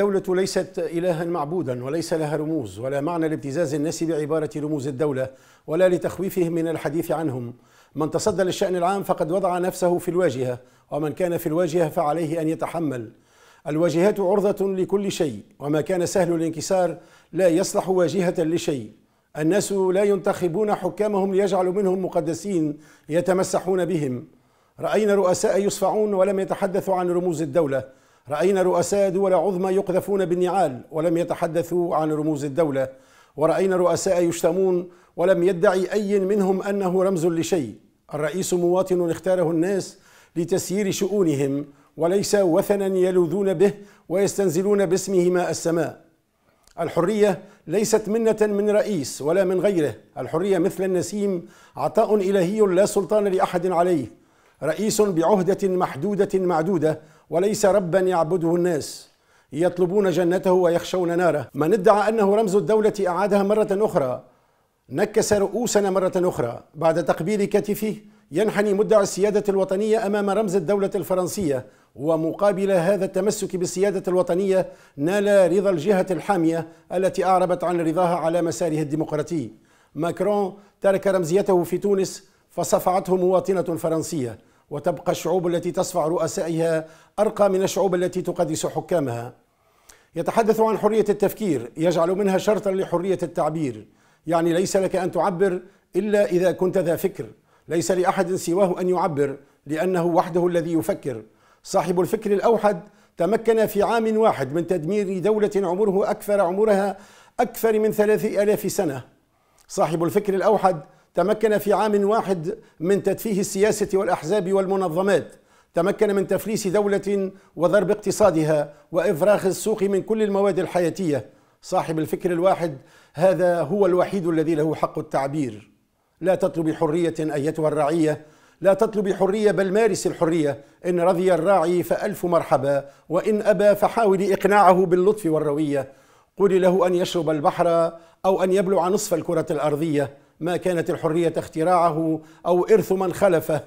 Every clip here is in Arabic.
الدولة ليست إلها معبودا وليس لها رموز ولا معنى لابتزاز الناس بعبارة رموز الدولة ولا لتخويفهم من الحديث عنهم من تصدى للشأن العام فقد وضع نفسه في الواجهة ومن كان في الواجهة فعليه أن يتحمل الواجهات عرضة لكل شيء وما كان سهل الانكسار لا يصلح واجهة لشيء الناس لا ينتخبون حكامهم ليجعلوا منهم مقدسين يتمسحون بهم رأينا رؤساء يصفعون ولم يتحدثوا عن رموز الدولة راينا رؤساء دول عظمى يقذفون بالنعال ولم يتحدثوا عن رموز الدوله وراينا رؤساء يشتمون ولم يدعي اي منهم انه رمز لشيء الرئيس مواطن اختاره الناس لتسيير شؤونهم وليس وثنا يلوذون به ويستنزلون باسمه ماء السماء الحرية ليست منة من رئيس ولا من غيره الحرية مثل النسيم عطاء إلهي لا سلطان لأحد عليه رئيس بعهدة محدودة معدودة وليس ربا يعبده الناس يطلبون جنته ويخشون ناره من ادعى أنه رمز الدولة أعادها مرة أخرى نكس رؤوسنا مرة أخرى بعد تقبيل كتفه ينحني مدعي السيادة الوطنية أمام رمز الدولة الفرنسية ومقابل هذا التمسك بالسيادة الوطنية نال رضا الجهة الحامية التي أعربت عن رضاها على مساره الديمقراطي ماكرون ترك رمزيته في تونس فصفعته مواطنة فرنسية وتبقى الشعوب التي تصفع رؤسائها أرقى من الشعوب التي تقدس حكامها يتحدث عن حرية التفكير يجعل منها شرطا لحرية التعبير يعني ليس لك أن تعبر إلا إذا كنت ذا فكر ليس لأحد سواه أن يعبر لأنه وحده الذي يفكر صاحب الفكر الأوحد تمكن في عام واحد من تدمير دولة عمره أكثر عمرها أكثر من ثلاث ألاف سنة صاحب الفكر الأوحد تمكن في عام واحد من تدفيه السياسة والأحزاب والمنظمات تمكن من تفليس دولة وضرب اقتصادها وإفراغ السوق من كل المواد الحياتية صاحب الفكر الواحد هذا هو الوحيد الذي له حق التعبير لا تطلب حرية أيتها الرعية لا تطلب حرية بل مارس الحرية إن رضي الراعي فألف مرحبا وإن أبى فحاول إقناعه باللطف والروية قل له أن يشرب البحر أو أن يبلع نصف الكرة الأرضية ما كانت الحرية اختراعه أو إرث من خلفه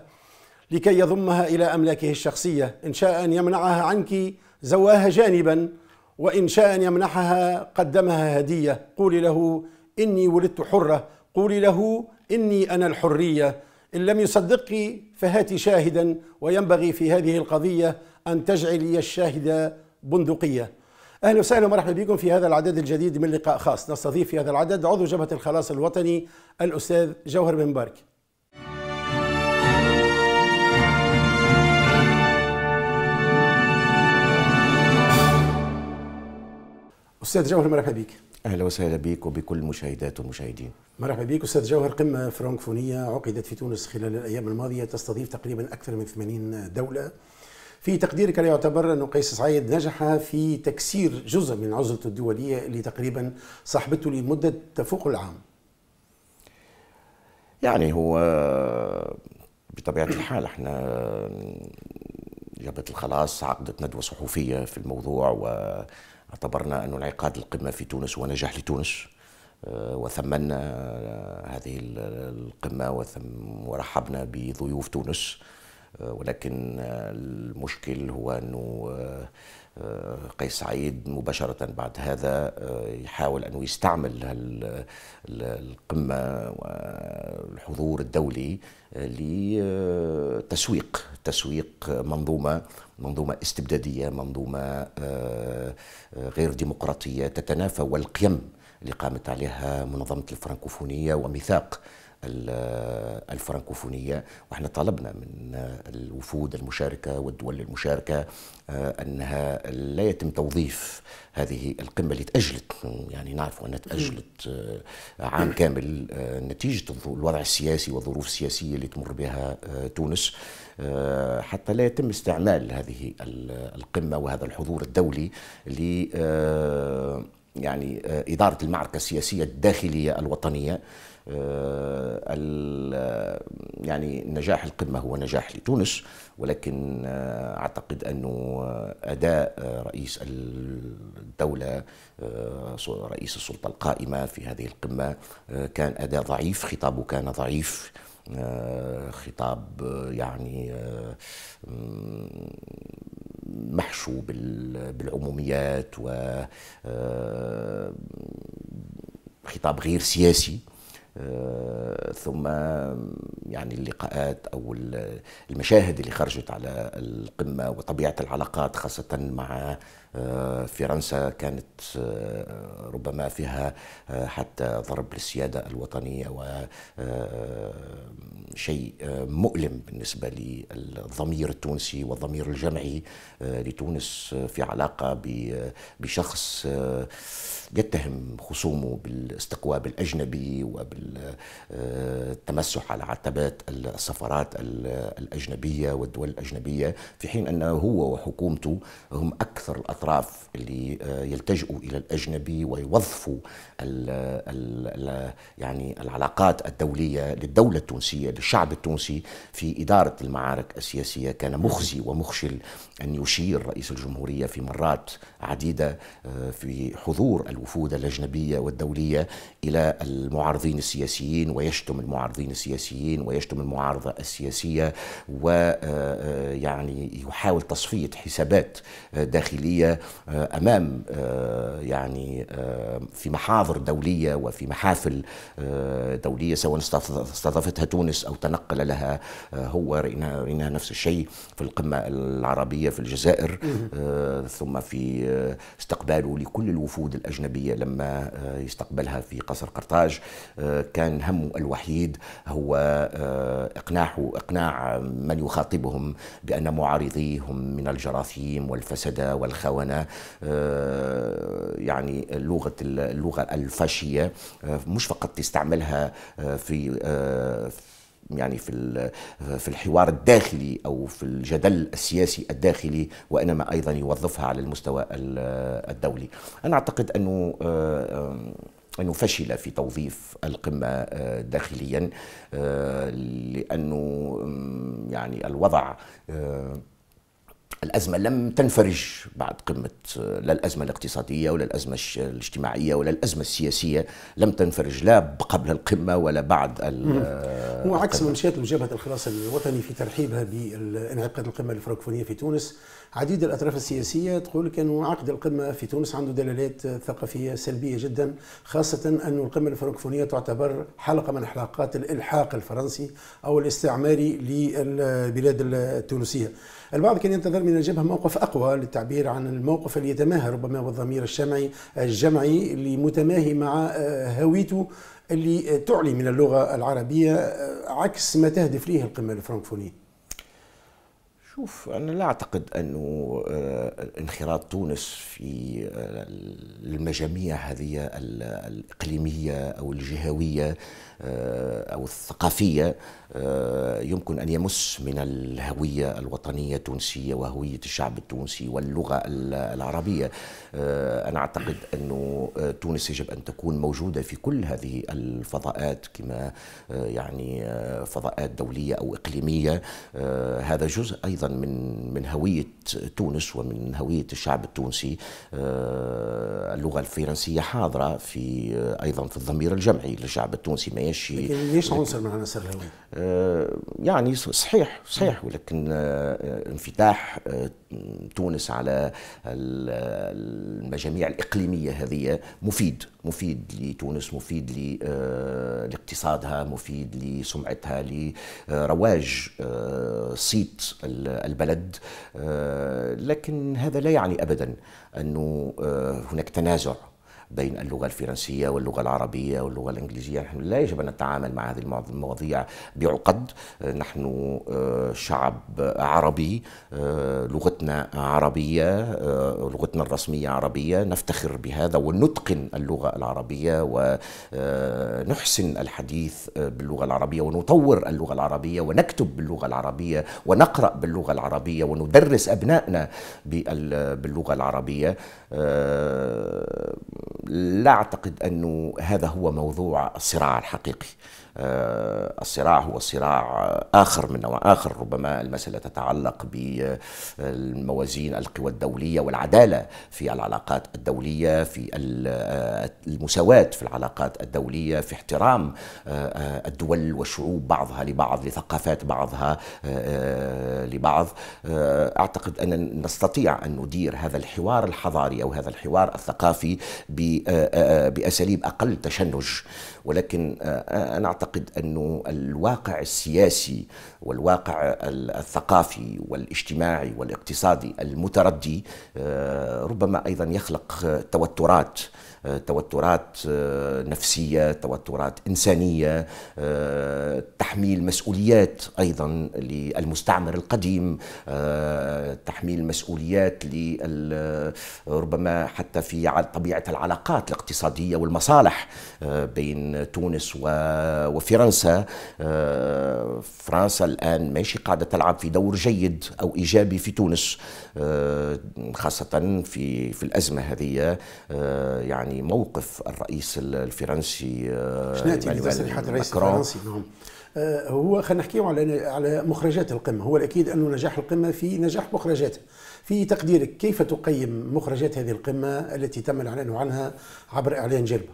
لكي يضمها إلى أملاكه الشخصية إن شاء أن يمنعها عنك زواها جانبا وإن شاء أن يمنحها قدمها هدية قولي له إني ولدت حرة قولي له إني أنا الحرية إن لم يصدقك فهاتي شاهدا وينبغي في هذه القضية أن تجعلي الشاهد بندقية اهلا وسهلا ومرحبا بكم في هذا العدد الجديد من لقاء خاص نستضيف في هذا العدد عضو جبهه الخلاص الوطني الاستاذ جوهر بن مبارك استاذ جوهر مرحبا بك اهلا وسهلا بك وبكل المشاهدات والمشاهدين مرحبا بك استاذ جوهر قمه فرانكفونيه عقدت في تونس خلال الايام الماضيه تستضيف تقريبا اكثر من 80 دوله في تقديرك لا يعتبر أن قيس سعيد نجح في تكسير جزء من عزلته الدولية اللي تقريبا صاحبته لمدة تفوق العام يعني هو بطبيعة الحال احنا جبهة الخلاص عقدت ندوة صحفية في الموضوع واعتبرنا أن انعقاد القمة في تونس هو نجاح لتونس آه، وثمنا آه، هذه القمة ورحبنا بضيوف تونس ولكن المشكل هو أنه آه، قيس سعيد مباشرة بعد هذا آه، يحاول أنه يستعمل القمة والحضور الدولي لتسويق تسويق منظومة منظومة استبدادية منظومة آه، غير ديمقراطية تتنافى والقيم اللي قامت عليها منظمة الفرنكوفونية وميثاق الفرنكوفونية وإحنا طلبنا من الوفود المشاركة والدول المشاركة آه، أنها لا يتم توظيف هذه القمة اللي تأجلت يعني نعرف أنها تأجلت آه، عام كامل آه، نتيجة الوضع السياسي والظروف السياسية اللي تمر بها تونس حتى لا يتم استعمال هذه القمة وهذا الحضور الدولي ل يعني آه، إدارة المعركة السياسية الداخلية الوطنية آه، آه، يعني نجاح القمة هو نجاح لتونس ولكن أعتقد أنه أداء رئيس الدولة رئيس السلطة القائمة في هذه القمة كان أداء ضعيف خطابه كان ضعيف آه، خطاب آه، يعني آه، محشو بالعموميات و خطاب غير سياسي ثم يعني اللقاءات او المشاهد اللي خرجت على القمه وطبيعه العلاقات خاصه مع آه، فرنسا كانت آه، ربما فيها آه، حتى ضرب للسيادة الوطنية وشيء مؤلم بالنسبة للضمير التونسي والضمير الجمعي آه، لتونس آه، في علاقة آه، بشخص يتهم خصومه بالاستقواب الأجنبي وبالتمسح على عتبات السفرات الأجنبية والدول الأجنبية في حين أنه هو وحكومته هم أكثر الأطراف اللي يلتجئوا إلى الأجنبي ويوظفوا ال ال يعني العلاقات الدولية للدولة التونسية للشعب التونسي في إدارة المعارك السياسية كان مخزي ومخشل أن يشير رئيس الجمهورية في مرات عديدة آه، في حضور الوفود الأجنبية والدولية إلى المعارضين السياسيين ويشتم المعارضين السياسيين ويشتم المعارضة السياسية ويعني آه، آه، يحاول تصفية حسابات داخلية أمام يعني في محاضر دولية وفي محافل دولية سواء استضافتها تونس أو تنقل لها هو رأينا نفس الشيء في القمة العربية في الجزائر الجزائر آه، ثم في آه، استقباله لكل الوفود الأجنبية لما آه، يستقبلها في قصر قرطاج كان همه الوحيد هو إقناعه إقناع من يخاطبهم بأن معارضيه هم من الجراثيم والفسدة والخونة يعني لغة اللغة الفاشية مش فقط تستعملها في يعني في في الحوار الداخلي او في الجدل السياسي الداخلي وانما ايضا يوظفها على المستوى الدولي. انا اعتقد انه آه، أنه فشل في توظيف القمة آه، داخليا آه، لأنه يعني الوضع الأزمة لم تنفرج بعد قمة لا الأزمة الاقتصادية ولا الأزمة الاجتماعية ولا الأزمة السياسية لم تنفرج لا قبل القمة ولا بعد وعكس ما مشيت مجابهة الخلاص الوطني في ترحيبها بانعقاد القمة الفرنكفونية في تونس عديد الأطراف السياسية تقول لك أن عقد القمة في تونس عنده دلالات ثقافية سلبية جدا خاصة أن القمة الفرنكفونية تعتبر حلقة من حلقات الإلحاق الفرنسي أو الاستعماري للبلاد التونسية البعض كان ينتظر من الجبهة موقف أقوى للتعبير عن الموقف اللي يتماهى ربما والضمير الشمعي الجمعي آه، اللي متماهي مع هويته اللي تعلي من اللغة العربية آه، عكس ما تهدف ليه القمة الفرنكفونية شوف أنا لا أعتقد أنه آه، انخراط تونس في المجاميع هذه الإقليمية أو الجهوية آه، أو الثقافية آه، يمكن أن يمس من الهوية الوطنية التونسية وهوية الشعب التونسي واللغة العربية آه، أنا أعتقد أن تونس يجب أن تكون موجودة في كل هذه الفضاءات كما يعني فضاءات دولية أو إقليمية هذا جزء أيضا من من هوية تونس ومن هوية الشعب التونسي اللغة الفرنسية حاضرة في أيضا في الضمير الجمعي للشعب التونسي ما ماشي ليش عنصر من عناصر الهوية؟ آه يعني صحيح صحيح ولكن آه انفتاح آه تونس على المجاميع الإقليمية هذه مفيد مفيد لتونس مفيد آه، لاقتصادها مفيد لسمعتها لرواج آه، صيت البلد آه، لكن هذا لا يعني أبدا أنه هناك تنازع بين اللغة الفرنسية واللغة العربية واللغة الإنجليزية نحن لا يجب أن نتعامل مع هذه المواضيع بعقد نحن آه، شعب عربي آه، لغتنا عربية آه، لغتنا الرسمية عربية نفتخر بهذا ونتقن اللغة العربية ونحسن الحديث باللغة العربية ونطور اللغة العربية ونكتب باللغة العربية ونقرأ باللغة العربية وندرس أبنائنا باللغة العربية لا أعتقد أنه هذا هو موضوع الصراع الحقيقي آه، الصراع هو صراع آخر من نوع آخر ربما المسألة تتعلق بالموازين القوى الدولية والعدالة في العلاقات الدولية في آه، المساواة في العلاقات الدولية في احترام آه، الدول والشعوب بعضها لبعض لثقافات بعضها لبعض أعتقد أن نستطيع أن ندير هذا الحوار الحضاري أو هذا الحوار الثقافي بأساليب أقل تشنج ولكن آه، آه، أنا أعتقد أن الواقع السياسي والواقع الثقافي والاجتماعي والاقتصادي المتردي آه، ربما أيضا يخلق توترات توترات آه، نفسية توترات إنسانية آه، تحميل مسؤوليات أيضا للمستعمر القديم آه، تحميل مسؤوليات ربما حتى في طبيعة العلاقات الاقتصادية والمصالح بين تونس وفرنسا فرنسا الآن ماشي قاعدة تلعب في دور جيد أو إيجابي في تونس آه، خاصة في في الأزمة هذه آه، يعني موقف الرئيس الفرنسي آه، الرئيس الفرنسي نعم هو خلينا نحكيو على على مخرجات القمه هو الاكيد انه نجاح القمه في نجاح مخرجاتها في تقديرك كيف تقيم مخرجات هذه القمه التي تم الاعلان عنها عبر اعلان جربه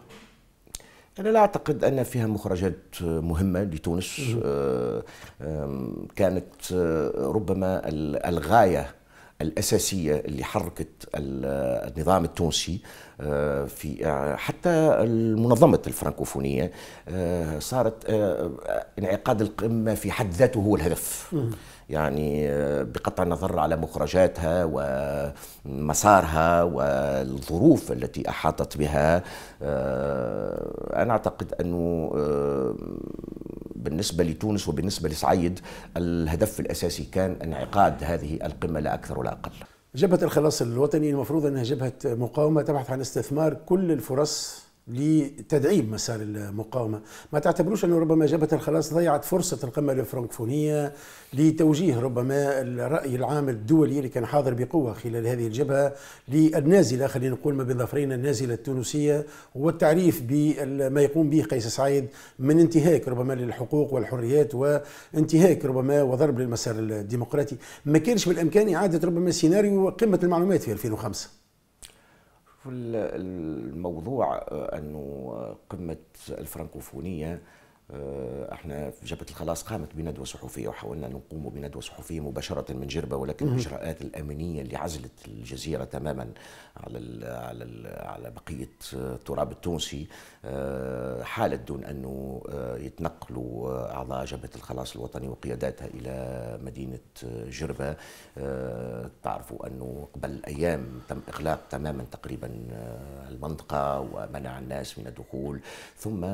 أنا لا أعتقد أن فيها مخرجات مهمة لتونس كانت ربما الغاية الأساسية اللي حركت النظام التونسي آه، في آه، حتى المنظمه الفرنكوفونية آه، صارت انعقاد القمة في حد ذاته هو الهدف يعني بقطع النظر على مخرجاتها ومسارها والظروف التي أحاطت بها أنا أعتقد أنه بالنسبة لتونس وبالنسبة لصعيد الهدف الأساسي كان انعقاد هذه القمة لا أكثر ولا أقل جبهة الخلاص الوطني المفروض أنها جبهة مقاومة تبحث عن استثمار كل الفرص لتدعيم مسار المقاومة ما تعتبروش أنه ربما جبهة الخلاص ضيعت فرصة القمة الفرنكفونية لتوجيه ربما الرأي العام الدولي اللي كان حاضر بقوة خلال هذه الجبهة للنازلة خلينا نقول ما بين ظفرين النازلة التونسية والتعريف بما يقوم به قيس سعيد من انتهاك ربما للحقوق والحريات وانتهاك ربما وضرب للمسار الديمقراطي ما كانش بالإمكان إعادة ربما سيناريو قمة المعلومات في 2005 الموضوع آه، انه قمه الفرنكوفونيه آه، احنا في جبهه الخلاص قامت بندوه صحفيه وحاولنا نقوم بندوه صحفيه مباشره من جربه ولكن الاجراءات الامنيه اللي عزلت الجزيره تماما على الـ على الـ على بقيه آه، التراب التونسي آه، حالت دون انه يتنقلوا اعضاء جبهه الخلاص الوطني وقياداتها الى مدينه جربه تعرفوا انه قبل ايام تم اغلاق تماما تقريبا المنطقه ومنع الناس من الدخول ثم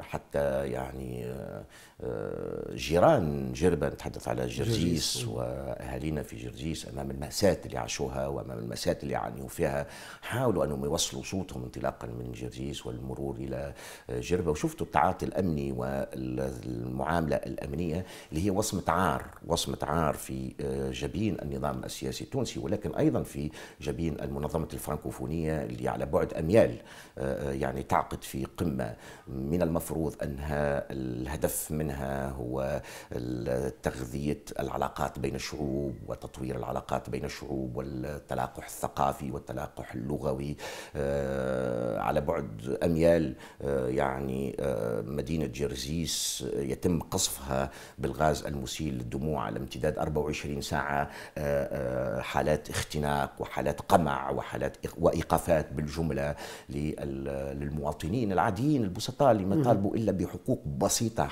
حتى آه، يعني آه، آه، جيران جربة نتحدث على جرجيس وأهالينا في جرجيس أمام المأساة اللي عاشوها وأمام المأساة اللي عانيوا فيها حاولوا أنهم يوصلوا صوتهم انطلاقا من جرجيس والمرور إلى جربة وشفتوا التعاطي الأمني والمعاملة الأمنية اللي هي وصمة عار وصمة عار في آه، جبين النظام السياسي التونسي ولكن أيضا في جبين المنظمة الفرنكوفونية اللي على بعد أميال آه، يعني تعقد في قمة من المفروض أنها الهدف من منها هو تغذية العلاقات بين الشعوب وتطوير العلاقات بين الشعوب والتلاقح الثقافي والتلاقح اللغوي آه، على بعد أميال آه، يعني آه، مدينة جرزيس يتم قصفها بالغاز المسيل للدموع على امتداد 24 ساعة حالات اختناق وحالات قمع وحالات وإيقافات بالجملة للمواطنين العاديين البسطاء اللي ما طالبوا إلا بحقوق بسيطة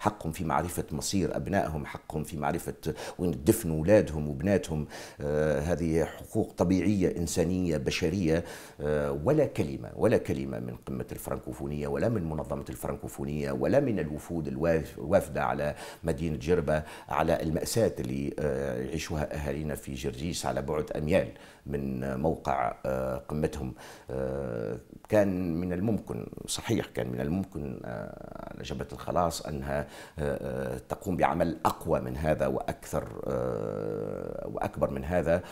حقهم في معرفة مصير أبنائهم حقهم في معرفة وين دفن أولادهم وبناتهم آه، هذه حقوق طبيعية إنسانية بشرية آه، ولا كلمة ولا كلمة من قمة الفرنكوفونية ولا من منظمة الفرنكوفونية ولا من الوفود الوافدة على مدينة جربة على المأساة اللي آه، يعيشها أهالينا في جرجيس على بعد أميال من موقع آه، قمتهم آه، كان من الممكن صحيح كان من الممكن آه، على جبهة الخلاص أنها تقوم بعمل أقوى من هذا وأكثر وأكبر من هذا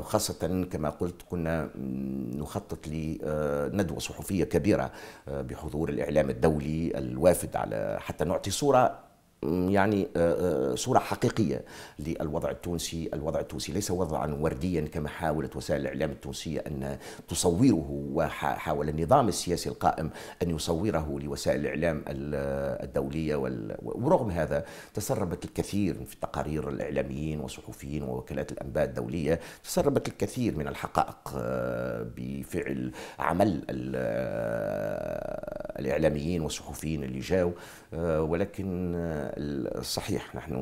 خاصة كما قلت كنا نخطط لندوة صحفية كبيرة بحضور الإعلام الدولي الوافد على حتى نعطي صورة يعني آه، آه، صورة حقيقية للوضع التونسي الوضع التونسي ليس وضعا ورديا كما حاولت وسائل الإعلام التونسية أن تصوره وحاول النظام السياسي القائم أن يصوره لوسائل الإعلام الدولية ورغم هذا تسربت الكثير في تقارير الإعلاميين والصحفيين ووكالات الأنباء الدولية تسربت الكثير من الحقائق آه، بفعل عمل الإعلاميين والصحفيين اللي جاوا ولكن الصحيح نحن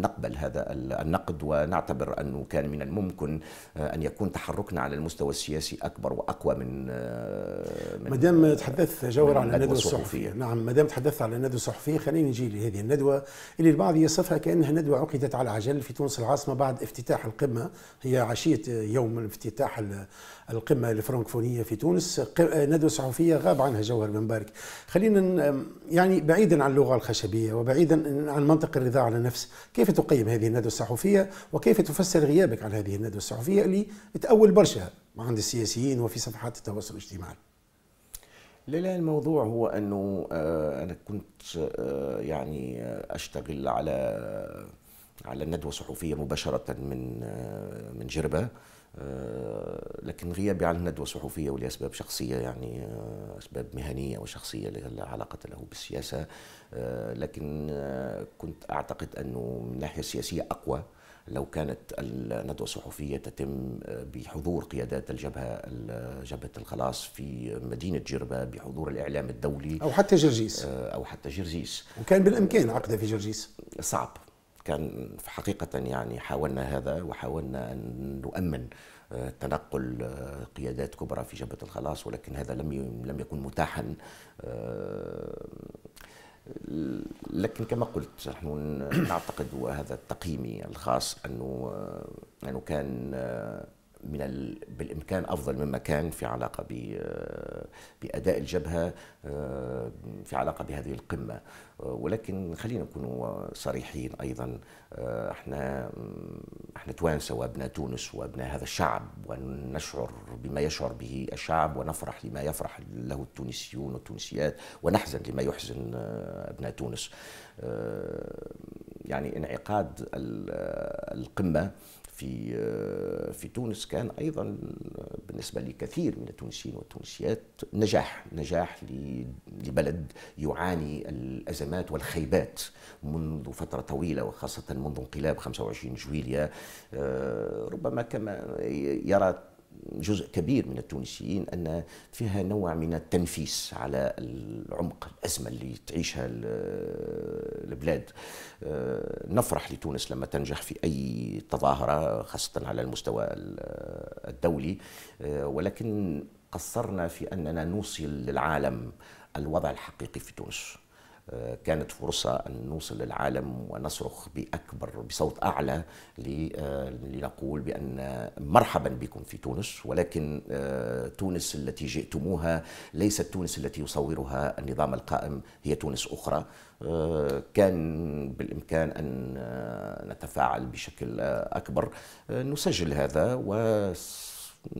نقبل هذا النقد ونعتبر أنه كان من الممكن آه، أن يكون تحركنا على المستوى السياسي أكبر وأقوى من, آه، من مدام تحدثت جوهر عن الندوة الصحفية نعم مدام تحدثت عن الندوة الصحفية خلينا نجي لهذه الندوة اللي البعض يصفها كأنها ندوة عقدت على عجل في تونس العاصمة بعد افتتاح القمة هي عشية يوم افتتاح القمه الفرنكفونيه في تونس آه، ندوه صحفيه غاب عنها جوهر بن بارك خلينا يعني بعيدا عن اللغه الخشبيه وبعيدا عن منطق الرضا على النفس كيف تقيم هذه الندوه الصحفيه وكيف تفسر غيابك عن هذه الندوه الصحفيه اللي تاول برشا عند السياسيين وفي صفحات التواصل الاجتماعي لا لا الموضوع هو انه آه، انا كنت آه، يعني اشتغل على على ندوه صحفيه مباشره من من جربه آه، لكن غيابي عن الندوة الصحفية ولأسباب شخصية يعني آه، أسباب مهنية وشخصية لا علاقة له بالسياسة آه، لكن كنت أعتقد أنه من الناحية السياسية أقوى لو كانت الندوة الصحفية تتم بحضور قيادات الجبهة جبهة الخلاص في مدينة جربة بحضور الإعلام الدولي أو حتى جرجيس أو حتى جرجيس وكان بالإمكان عقدها في جرجيس صعب كان في حقيقة يعني حاولنا هذا وحاولنا أن نؤمن آه، تنقل آه، قيادات كبرى في جبهة الخلاص ولكن هذا لم لم يكن متاحا آه، لكن كما قلت نحن نعتقد وهذا تقييمي الخاص أنه أنه كان من ال... بالامكان افضل مما كان في علاقه ب... باداء الجبهه آه، في علاقه بهذه القمه آه، ولكن خلينا نكون صريحين ايضا آه، احنا احنا توانسه وابناء تونس وابناء هذا الشعب ونشعر بما يشعر به الشعب ونفرح لما يفرح له التونسيون والتونسيات ونحزن لما يحزن ابناء تونس يعني انعقاد القمه في آه، في تونس كان ايضا آه، بالنسبه لكثير من التونسيين والتونسيات نجاح نجاح لبلد يعاني الازمات والخيبات منذ فتره طويله وخاصه منذ انقلاب 25 جويليا آه، ربما كما يرى جزء كبير من التونسيين ان فيها نوع من التنفيس على العمق الازمه اللي تعيشها البلاد آه، نفرح لتونس لما تنجح في اي تظاهره خاصه على المستوى الدولي آه، ولكن قصرنا في اننا نوصل للعالم الوضع الحقيقي في تونس آه، كانت فرصة أن نوصل للعالم ونصرخ بأكبر بصوت أعلى آه، لنقول بأن مرحبا بكم في تونس ولكن آه، تونس التي جئتموها ليست تونس التي يصورها النظام القائم هي تونس أخرى كان بالإمكان أن نتفاعل بشكل أكبر نسجل هذا و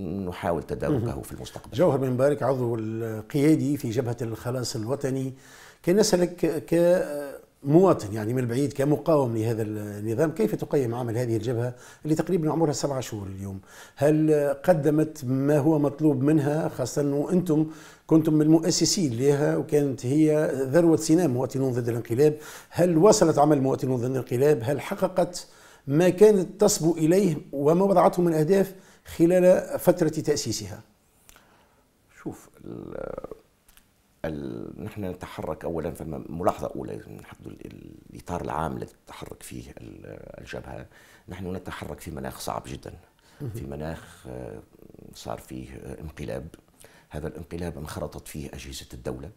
نحاول تداركه في المستقبل جوهر بن مبارك عضو القيادي في جبهة الخلاص الوطني كي نسألك كمواطن يعني من البعيد كمقاوم لهذا النظام كيف تقيم عمل هذه الجبهة اللي تقريبا عمرها سبعة شهور اليوم هل قدمت ما هو مطلوب منها خاصة أنه أنتم كنتم من المؤسسين لها وكانت هي ذروة سنام مواطنون ضد الانقلاب هل وصلت عمل مواطنون ضد الانقلاب هل حققت ما كانت تصبو إليه وما وضعته من أهداف خلال فترة تأسيسها شوف نحن نتحرك اولا ملاحظه اولى نحط الاطار العام الذي تتحرك فيه الجبهه نحن نتحرك في مناخ صعب جدا في مناخ آه، صار فيه آه، انقلاب هذا الانقلاب انخرطت فيه اجهزه الدوله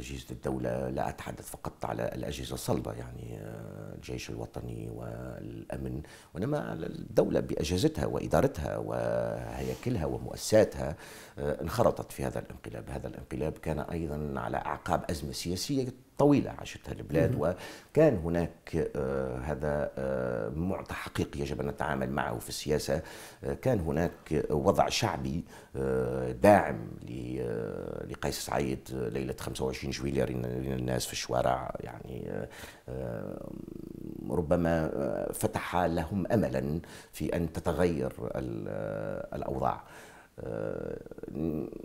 أجهزة الدولة لا أتحدث فقط على الأجهزة الصلبة يعني آه، الجيش الوطني والأمن وإنما الدولة بأجهزتها وإدارتها وهياكلها ومؤسساتها آه، انخرطت في هذا الانقلاب هذا الانقلاب كان أيضا على أعقاب أزمة سياسية طويلة عاشتها البلاد وكان هناك آه، هذا آه، معطى حقيقي يجب أن نتعامل معه في السياسة آه، كان هناك وضع شعبي داعم لقيس سعيد ليلة 25 جويلية رينا الناس في الشوارع يعني ربما فتح لهم أملا في أن تتغير الأوضاع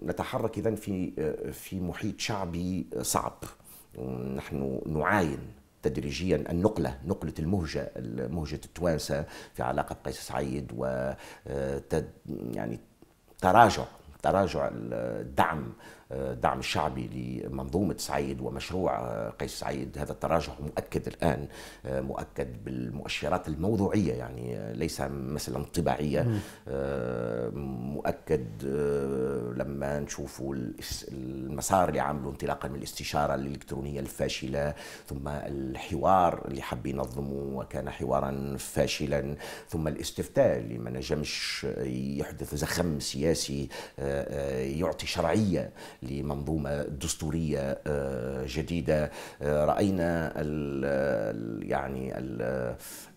نتحرك إذن في في محيط شعبي صعب نحن نعاين تدريجيا النقله نقله المهجه مهجه التوانسه في علاقه قيس سعيد و آه، يعني تراجع تراجع الدعم الدعم آه، الشعبي لمنظومة سعيد ومشروع آه، قيس سعيد هذا التراجع مؤكد الآن آه، مؤكد بالمؤشرات الموضوعية يعني ليس مثلا طباعية مؤكد لما نشوف المسار اللي عمله انطلاقا من الاستشارة الإلكترونية الفاشلة ثم الحوار اللي حب ينظمه وكان حوارا فاشلا ثم الاستفتاء اللي ما نجمش يحدث زخم سياسي يعطي شرعية لمنظومة دستورية آه، جديدة آه، رأينا يعني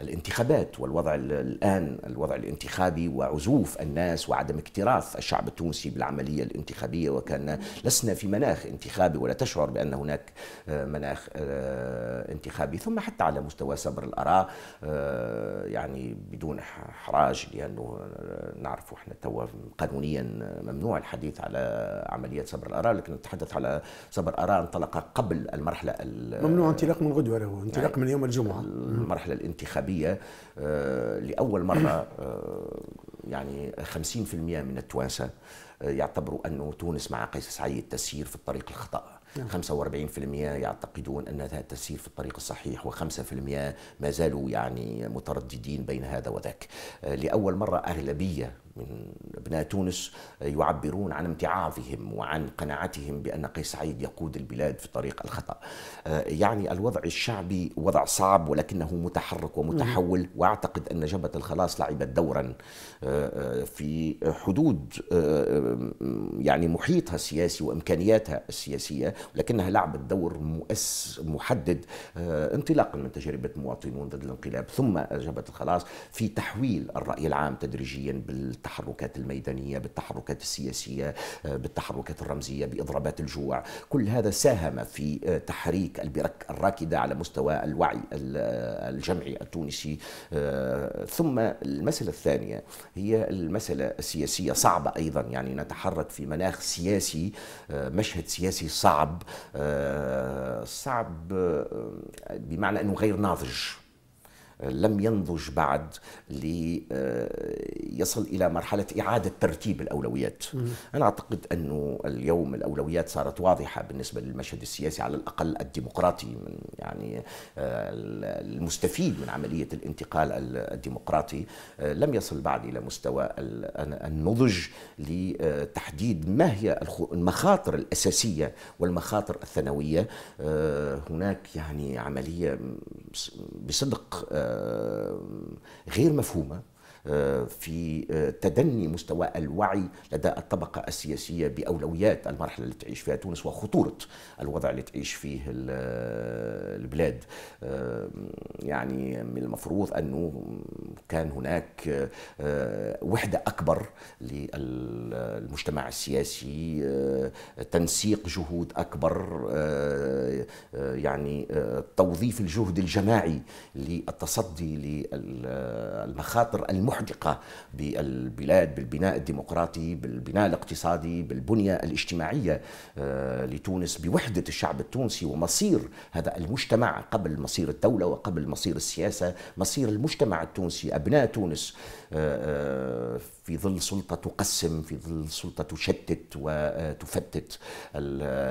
الانتخابات والوضع الآن الوضع الانتخابي وعزوف الناس وعدم اكتراث الشعب التونسي بالعملية الانتخابية وكان لسنا في مناخ انتخابي ولا تشعر بأن هناك آه، مناخ انتخابي ثم حتى على مستوى سبر الآراء يعني بدون حراج لأنه نعرف احنا توا قانونيا ممنوع الحديث على عملية سبر الاراء لكن نتحدث على صبر اراء انطلق قبل المرحله ممنوع انطلاق من غدوه له انطلاق يعني من يوم الجمعه المرحله الانتخابيه آه، لاول مره آه، يعني 50% من التوانسه آه، يعتبروا انه تونس مع قيس سعيد تسير في الطريق الخطأ 45% نعم. يعتقدون أنها تسير في الطريق الصحيح و5% ما زالوا يعني مترددين بين هذا وذاك لأول مرة أغلبية من أبناء تونس آه، يعبرون عن امتعاضهم وعن قناعتهم بأن قيس سعيد يقود البلاد في طريق الخطأ آه، يعني الوضع الشعبي وضع صعب ولكنه متحرك ومتحول وأعتقد أن جبهة الخلاص لعبت دورا آه، في حدود يعني محيطها السياسي وإمكانياتها السياسية لكنها لعبت دور مؤس محدد انطلاقا من تجربة مواطنون ضد الانقلاب ثم جبهة الخلاص في تحويل الرأي العام تدريجيا بالتحول بالتحركات الميدانية بالتحركات السياسية آه، بالتحركات الرمزية بإضرابات الجوع كل هذا ساهم في آه، تحريك البرك الراكدة على مستوى الوعي آه، الجمعي التونسي ثم المسألة الثانية هي المسألة السياسية صعبة أيضا يعني نتحرك في مناخ سياسي مشهد سياسي صعب صعب بمعنى أنه غير ناضج لم ينضج بعد ليصل آه، إلى مرحلة إعادة ترتيب الأولويات أنا أعتقد أنه اليوم الأولويات صارت واضحة بالنسبة للمشهد السياسي على الأقل الديمقراطي من يعني آه، المستفيد من عملية الانتقال الديمقراطي آه، لم يصل بعد إلى مستوى النضج لتحديد ما هي المخاطر الأساسية والمخاطر الثانوية هناك يعني عملية بصدق غير مفهومه آه، في آه، تدني مستوى الوعي لدى الطبقة السياسية بأولويات المرحلة اللي تعيش فيها تونس وخطورة الوضع اللي تعيش فيه آه، البلاد يعني من المفروض أنه كان هناك وحدة أكبر للمجتمع السياسي تنسيق جهود أكبر يعني توظيف الجهد الجماعي للتصدي للمخاطر المحرجة المحدقة بالبلاد بالبناء الديمقراطي بالبناء الاقتصادي بالبنية الاجتماعية آه، لتونس بوحدة الشعب التونسي ومصير هذا المجتمع قبل مصير الدولة وقبل مصير السياسة مصير المجتمع التونسي أبناء تونس آه، آه، في ظل سلطة تقسم في ظل سلطة تشتت وتفتت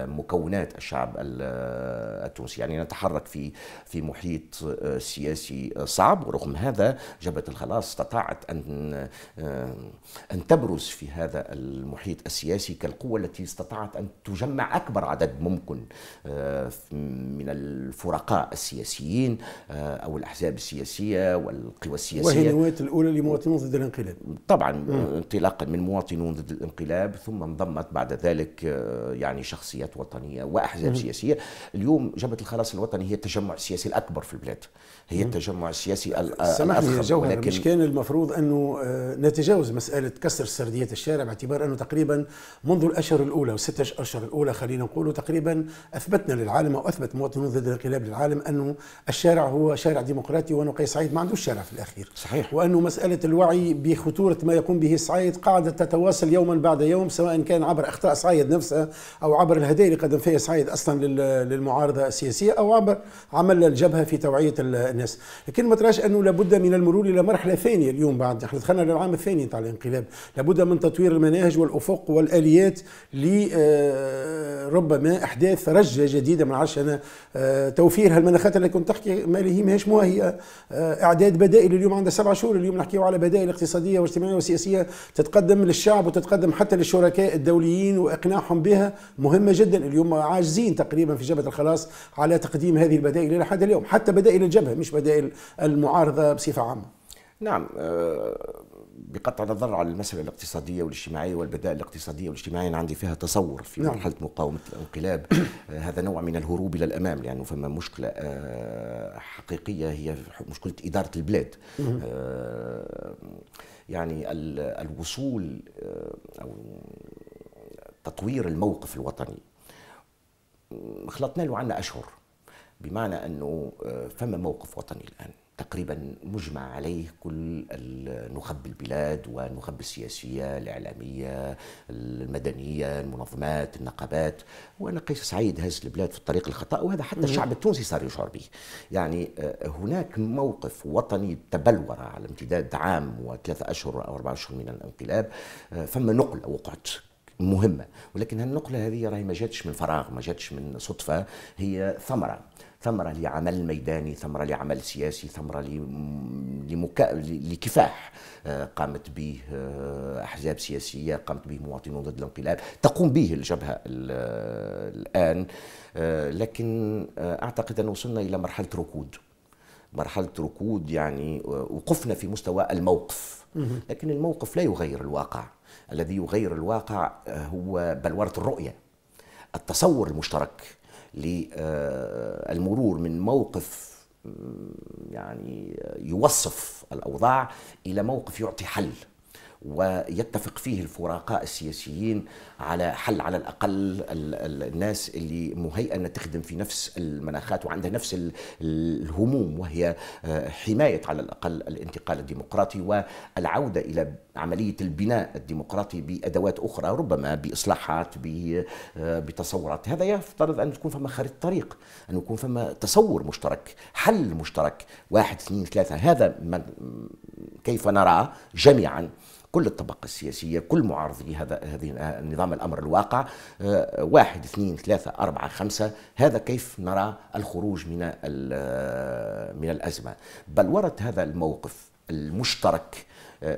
مكونات الشعب التونسي يعني نتحرك في في محيط سياسي صعب ورغم هذا جبهة الخلاص استطاعت أن أن تبرز في هذا المحيط السياسي كالقوة التي استطاعت أن تجمع أكبر عدد ممكن من الفرقاء السياسيين أو الأحزاب السياسية والقوى السياسية وهي النواة الأولى لمواطنين ضد الانقلاب طبعا آه، انطلاقا من مواطنون ضد الانقلاب ثم انضمت بعد ذلك آه، يعني شخصيات وطنيه واحزاب سياسيه اليوم جبهه الخلاص الوطني هي التجمع السياسي الاكبر في البلاد هي التجمع السياسي آه، الاضخم ولكن مش كان المفروض انه نتجاوز مساله كسر سرديه الشارع باعتبار انه تقريبا منذ الاشهر الاولى والست اشهر الاولى خلينا نقول تقريبا اثبتنا للعالم او اثبت مواطنون ضد الانقلاب للعالم انه الشارع هو شارع ديمقراطي وانه قيس سعيد ما عندوش شارع في الاخير صحيح وانه مساله الوعي بخطوره ما يقوم به صعيد قاعدة تتواصل يوما بعد يوم سواء كان عبر أخطاء صعيد نفسها أو عبر الهدايا اللي قدم فيها صعيد أصلا للمعارضة السياسية أو عبر عمل الجبهة في توعية الناس لكن ما تراش أنه لابد من المرور إلى مرحلة ثانية اليوم بعد نحن دخلنا للعام الثاني تاع الانقلاب لابد من تطوير المناهج والأفق والآليات لربما آه، أحداث رجة جديدة ما نعرفش أنا آه، توفير هالمناخات اللي كنت تحكي ما هي ماهيش آه، أعداد بدائل اليوم عندها سبع شهور اليوم نحكيو على بدائل اقتصادية واجتماعية وسياسية السياسيه تتقدم للشعب وتتقدم حتى للشركاء الدوليين واقناعهم بها مهمه جدا اليوم عاجزين تقريبا في جبهه الخلاص على تقديم هذه البدائل الى حد اليوم حتى بدائل الجبهه مش بدائل المعارضه بصفه عامه نعم آه، بقطع نظر على المسألة الاقتصادية والاجتماعية والبدائل الاقتصادية والاجتماعية أنا عندي فيها تصور في نعم. مرحلة مقاومة الانقلاب آه، هذا نوع من الهروب إلى الأمام لأنه فما مشكلة آه، حقيقية هي مشكلة إدارة البلاد يعني الوصول آه، أو تطوير الموقف الوطني خلطنا له عنا أشهر بمعنى أنه آه، فما موقف وطني الآن تقريبا مجمع عليه كل نخب البلاد والنخب السياسية الإعلامية المدنية المنظمات النقابات وأنا قيس سعيد هز البلاد في الطريق الخطأ وهذا حتى الشعب التونسي صار يشعر به يعني آه، هناك موقف وطني تبلور على امتداد عام وثلاثة أشهر أو أربعة أشهر من الانقلاب آه، فما نقلة وقعت مهمه ولكن هالنقله هذه راهي ما جاتش من فراغ ما جاتش من صدفه هي ثمره ثمرة لعمل ميداني ثمرة لعمل سياسي ثمرة لمكا... لكفاح آه، قامت به آه، أحزاب سياسية قامت به مواطنون ضد الانقلاب تقوم به الجبهة الآن آه، لكن أعتقد أن وصلنا إلى مرحلة ركود مرحلة ركود يعني وقفنا في مستوى الموقف لكن الموقف لا يغير الواقع الذي يغير الواقع هو بلورة الرؤية التصور المشترك للمرور من موقف آه، يعني آه، يوصف الاوضاع الى موقف يعطي حل ويتفق فيه الفرقاء السياسيين على حل على الاقل الناس اللي مهيئه انها تخدم في نفس المناخات وعندها نفس الهموم وهي آه، حمايه على الاقل الانتقال الديمقراطي والعوده الى عمليه البناء الديمقراطي بادوات اخرى ربما باصلاحات آه، بتصورات هذا يفترض ان تكون فما خريطه طريق ان يكون فما تصور مشترك حل مشترك واحد اثنين ثلاثه هذا ما كيف نراه جميعا كل الطبقة السياسية كل معارضي هذا هذه النظام آه، الأمر الواقع آه، واحد اثنين ثلاثة أربعة خمسة هذا كيف نرى الخروج من آه، من الأزمة بل ورد هذا الموقف المشترك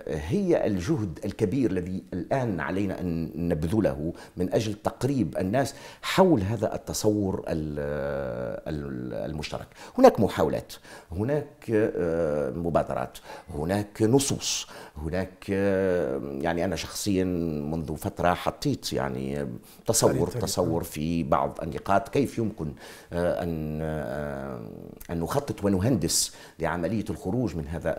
هي الجهد الكبير الذي الآن علينا أن نبذله من أجل تقريب الناس حول هذا التصور المشترك هناك محاولات هناك آه، مبادرات هناك نصوص هناك آه، يعني أنا شخصيا منذ فترة حطيت يعني تصور تصور في بعض النقاط كيف يمكن آه، أن أن نخطط ونهندس لعملية الخروج من هذا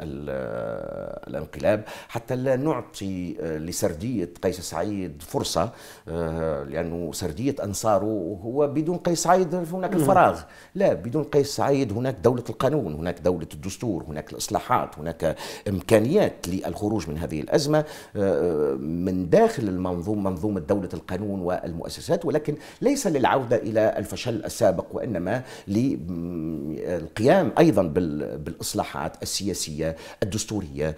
الانقلاب الانتخاب حتى لا نعطي آه، لسردية قيس سعيد فرصة آه، لأنه سردية أنصاره هو بدون قيس سعيد هناك الفراغ لا بدون قيس سعيد هناك دولة القانون هناك دولة الدستور هناك الإصلاحات هناك إمكانيات للخروج من هذه الأزمة آه، من داخل المنظومة منظومة دولة القانون والمؤسسات ولكن ليس للعودة إلى الفشل السابق وإنما للقيام أيضا بالإصلاحات السياسية الدستورية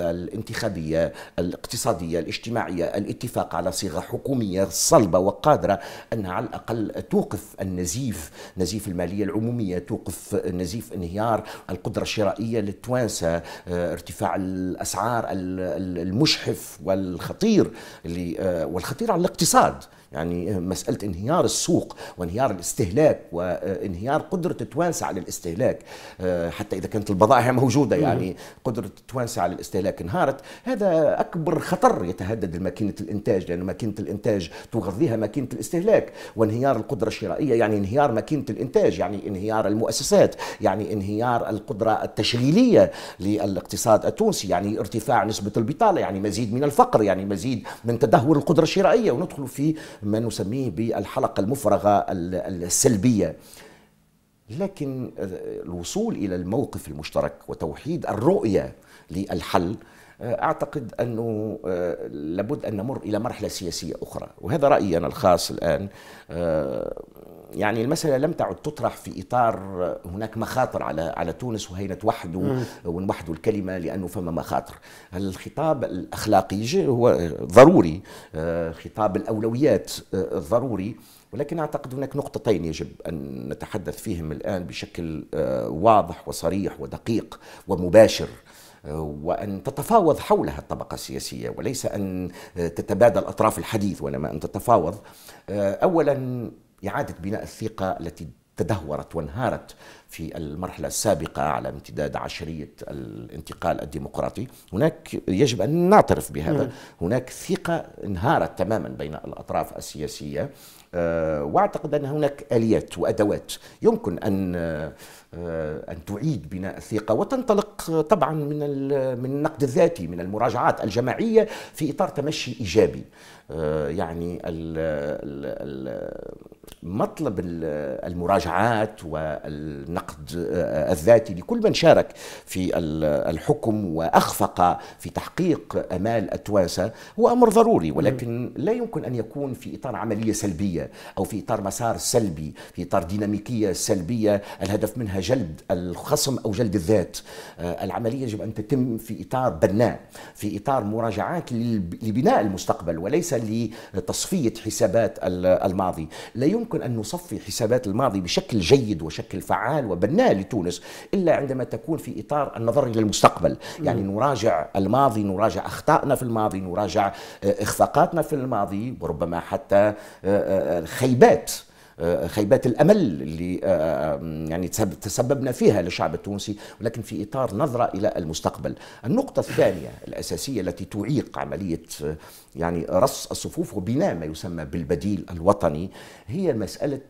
الحقوق الانتخابية الاقتصادية الاجتماعية الاتفاق على صيغة حكومية صلبة وقادرة أنها على الأقل توقف النزيف نزيف المالية العمومية توقف نزيف انهيار القدرة الشرائية للتوانسة آه، ارتفاع الأسعار المشحف والخطير آه، والخطير على الاقتصاد يعني آه، مساله انهيار السوق وانهيار الاستهلاك وانهيار قدره التوانسه على الاستهلاك آه، حتى اذا كانت البضائع موجوده يعني قدره التوانسه على الاستهلاك انهارت هذا اكبر خطر يتهدد ماكينه الانتاج لان ماكينه الانتاج تغذيها ماكينه الاستهلاك وانهيار القدره الشرائيه يعني انهيار ماكينه الانتاج يعني انهيار المؤسسات يعني انهيار القدره التشغيليه للاقتصاد التونسي يعني ارتفاع نسبه البطاله يعني مزيد من الفقر يعني مزيد من تدهور القدره الشرائيه وندخل في ما نسميه بالحلقة المفرغة السلبية لكن آه، الوصول إلى الموقف المشترك وتوحيد الرؤية للحل آه، أعتقد أنه آه، لابد أن نمر إلى مرحلة سياسية أخرى وهذا رأيي أنا الخاص الآن يعني المسألة لم تعد تطرح في إطار هناك مخاطر على على تونس وهي نتوحدوا ونوحدوا الكلمة لأنه فما مخاطر الخطاب الأخلاقي هو ضروري آه، خطاب الأولويات آه، ضروري ولكن أعتقد هناك نقطتين يجب أن نتحدث فيهم الآن بشكل آه، واضح وصريح ودقيق ومباشر وأن تتفاوض حولها الطبقة السياسية وليس أن تتبادل أطراف الحديث وإنما أن تتفاوض أولا إعادة بناء الثقة التي تدهورت وانهارت في المرحلة السابقة على امتداد عشرية الانتقال الديمقراطي هناك يجب أن نعترف بهذا هناك ثقة انهارت تماما بين الأطراف السياسية آه، واعتقد ان هناك اليات وادوات يمكن ان آه، ان تعيد بناء الثقه وتنطلق طبعا من من النقد الذاتي من المراجعات الجماعيه في اطار تمشي ايجابي آه، يعني مطلب المراجعات والنقد آه، الذاتي لكل من شارك في الحكم واخفق في تحقيق امال التوانسه هو امر ضروري ولكن لا يمكن ان يكون في اطار عمليه سلبيه او في اطار مسار سلبي في اطار ديناميكيه سلبيه الهدف منها جلد الخصم أو جلد الذات آه، العملية يجب أن تتم في إطار بناء في إطار مراجعات لبناء المستقبل وليس لتصفية حسابات الماضي لا يمكن أن نصفي حسابات الماضي بشكل جيد وشكل فعال وبناء لتونس إلا عندما تكون في إطار النظر إلى المستقبل يعني نراجع الماضي نراجع أخطائنا في الماضي نراجع آه، إخفاقاتنا في الماضي وربما حتى آه، خيبات آه، خيبات الامل اللي آه، آه، يعني تسببنا فيها للشعب التونسي ولكن في اطار نظره الى المستقبل. النقطه الثانيه الاساسيه التي تعيق عمليه يعني رص الصفوف وبناء ما يسمى بالبديل الوطني هي مساله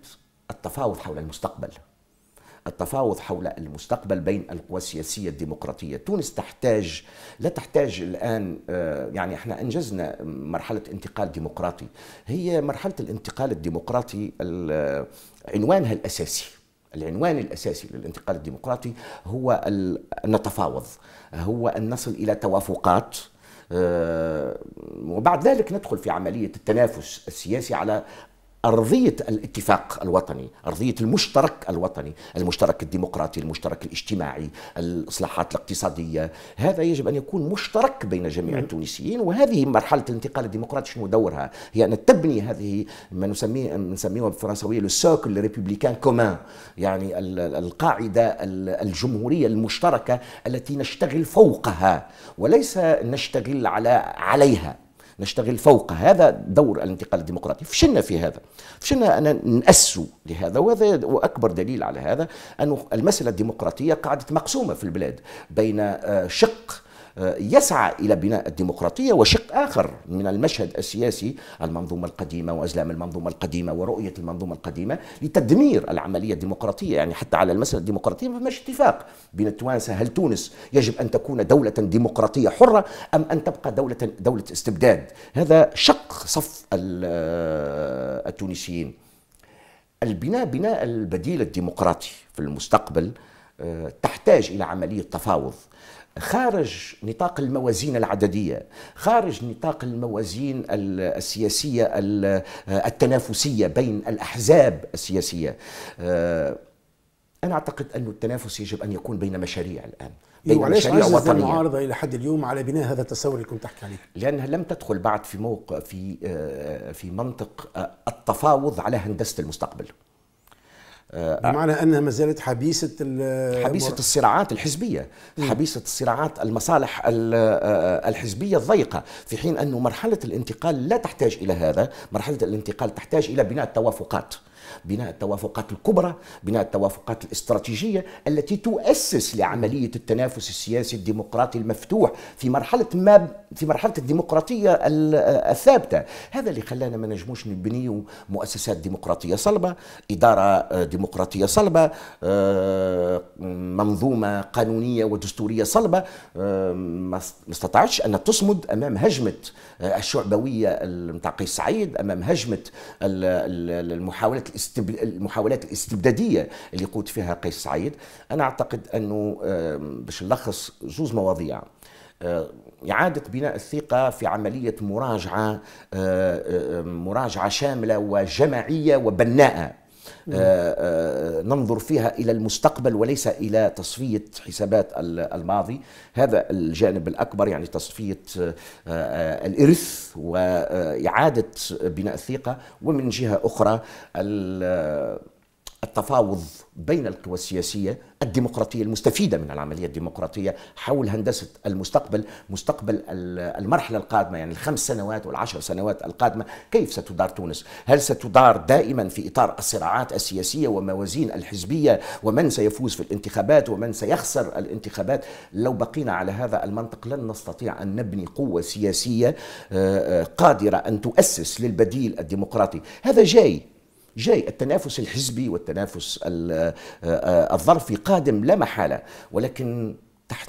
التفاوض حول المستقبل التفاوض حول المستقبل بين القوى السياسيه الديمقراطيه تونس تحتاج لا تحتاج الان آه، يعني احنا انجزنا مرحله انتقال ديمقراطي هي مرحله الانتقال الديمقراطي آه، عنوانها الاساسي العنوان الاساسي للانتقال الديمقراطي هو ان نتفاوض هو ان نصل الى توافقات آه، وبعد ذلك ندخل في عمليه التنافس السياسي على أرضية الاتفاق الوطني أرضية المشترك الوطني المشترك الديمقراطي المشترك الاجتماعي الإصلاحات الاقتصادية هذا يجب أن يكون مشترك بين جميع التونسيين وهذه مرحلة الانتقال الديمقراطي شنو دورها هي أن تبني هذه ما نسميه نسميه بالفرنسوية لو سوكل ريبوبليكان كومان يعني القاعدة الجمهورية المشتركة التي نشتغل فوقها وليس نشتغل على عليها نشتغل فوق هذا دور الانتقال الديمقراطي فشلنا في هذا فشلنا أن نأسوا لهذا وهذا وأكبر دليل على هذا أن المسألة الديمقراطية قاعدة مقسومة في البلاد بين آه، شق يسعى إلى بناء الديمقراطية وشق آخر من المشهد السياسي المنظومة القديمة وأزلام المنظومة القديمة ورؤية المنظومة القديمة لتدمير العملية الديمقراطية يعني حتى على المسألة الديمقراطية ما فيش اتفاق بين التوانسة هل تونس يجب أن تكون دولة ديمقراطية حرة أم أن تبقى دولة دولة استبداد هذا شق صف آه، التونسيين البناء بناء البديل الديمقراطي في المستقبل آه، تحتاج الى عمليه تفاوض خارج نطاق الموازين العددية خارج نطاق الموازين السياسية التنافسية بين الأحزاب السياسية آه، أنا أعتقد أن التنافس يجب أن يكون بين مشاريع الآن بين أيوة، مشاريع وطنية المعارضة إلى حد اليوم على بناء هذا التصور اللي كنت تحكي عليه لأنها لم تدخل بعد في موقع في آه، في منطق آه، التفاوض على هندسة المستقبل آه، بمعنى انها ما زالت حبيسه حبيسه الصراعات الحزبيه، حبيسه الصراعات المصالح آه، الحزبيه الضيقه، في حين انه مرحله الانتقال لا تحتاج الى هذا، مرحله الانتقال تحتاج الى بناء توافقات. بناء التوافقات الكبرى بناء التوافقات الاستراتيجية التي تؤسس لعملية التنافس السياسي الديمقراطي المفتوح في مرحلة ما في مرحلة الديمقراطية آه، الثابتة هذا اللي خلانا ما نجموش نبنيو مؤسسات ديمقراطية صلبة إدارة آه، ديمقراطية صلبة آه، منظومة قانونية ودستورية صلبة ما استطاعتش أن تصمد أمام هجمة الشعبوية نتاع قيس سعيد أمام هجمة المحاولات الاستب... المحاولات الاستبداديه اللي قود فيها قيس سعيد انا اعتقد انه باش نلخص زوز مواضيع آه، إعادة بناء الثقة في عملية مراجعة آه، مراجعة شاملة وجماعية وبناءة آه، آه، ننظر فيها إلى المستقبل وليس إلى تصفية حسابات الماضي هذا الجانب الأكبر يعني تصفية آه، الإرث وإعادة بناء الثقة ومن جهة أخرى التفاوض بين القوى السياسيه الديمقراطيه المستفيده من العمليه الديمقراطيه حول هندسه المستقبل، مستقبل المرحله القادمه يعني الخمس سنوات والعشر سنوات القادمه، كيف ستدار تونس؟ هل ستدار دائما في اطار الصراعات السياسيه وموازين الحزبيه ومن سيفوز في الانتخابات ومن سيخسر الانتخابات؟ لو بقينا على هذا المنطق لن نستطيع ان نبني قوه سياسيه آه، آه، قادره ان تؤسس للبديل الديمقراطي، هذا جاي جاي التنافس الحزبي والتنافس آه، الظرفي قادم لا محالة ولكن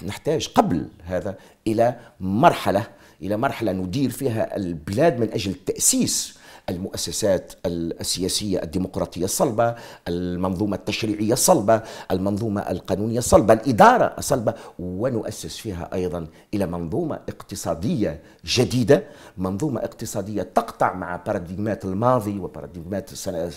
نحتاج قبل هذا إلى مرحلة إلى مرحلة ندير فيها البلاد من أجل تأسيس المؤسسات السياسية الديمقراطية الصلبة المنظومة التشريعية الصلبة المنظومة القانونية الصلبة الإدارة الصلبة ونؤسس فيها أيضا إلى منظومة اقتصادية جديدة منظومة اقتصادية تقطع مع باراديغمات الماضي وباراديغمات آه،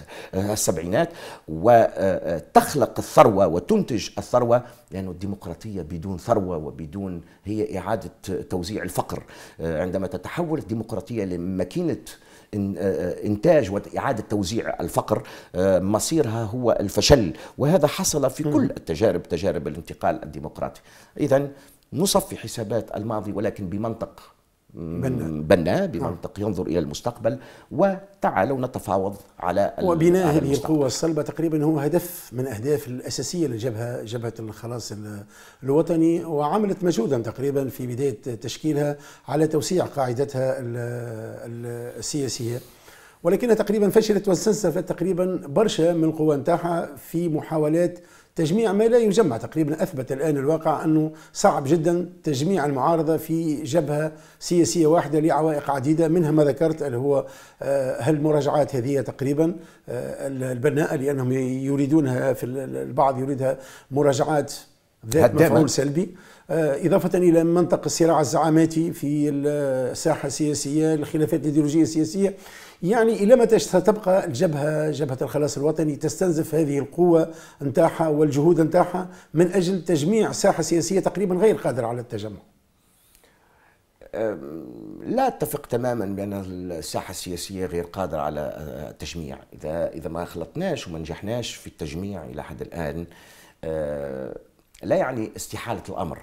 السبعينات وتخلق الثروة وتنتج الثروة لأن يعني الديمقراطية بدون ثروة وبدون هي إعادة توزيع الفقر آه، عندما تتحول الديمقراطية لماكينة آه، إنتاج وإعادة توزيع الفقر آه، مصيرها هو الفشل وهذا حصل في كل التجارب تجارب الانتقال الديمقراطي إذا نصفي حسابات الماضي ولكن بمنطق بناء نعم. بمنطق ينظر الى المستقبل وتعالوا نتفاوض على وبناء هذه القوه الصلبه تقريبا هو هدف من اهداف الاساسيه للجبهه جبهه الخلاص الوطني وعملت مجهودا تقريبا في بدايه تشكيلها على توسيع قاعدتها السياسيه ولكنها تقريبا فشلت واستنزفت تقريبا برشا من القوى نتاعها في محاولات تجميع ما لا يجمع تقريبا اثبت الان الواقع انه صعب جدا تجميع المعارضه في جبهه سياسيه واحده لعوائق عديده منها ما ذكرت اللي هو هالمراجعات آه، هذه تقريبا آه، البناءه لانهم يريدونها في البعض يريدها مراجعات ذات مفعول سلبي آه، إضافة إلى منطق الصراع الزعاماتي في الساحة السياسية الخلافات الإيديولوجية السياسية يعني الى متى ستبقى الجبهه جبهه الخلاص الوطني تستنزف هذه القوه نتاعها والجهود نتاعها من اجل تجميع ساحه سياسيه تقريبا غير قادره على التجمع لا اتفق تماما بان الساحه السياسيه غير قادره على أه، التجميع اذا اذا ما خلطناش وما نجحناش في التجميع الى حد الان أه، لا يعني استحاله الامر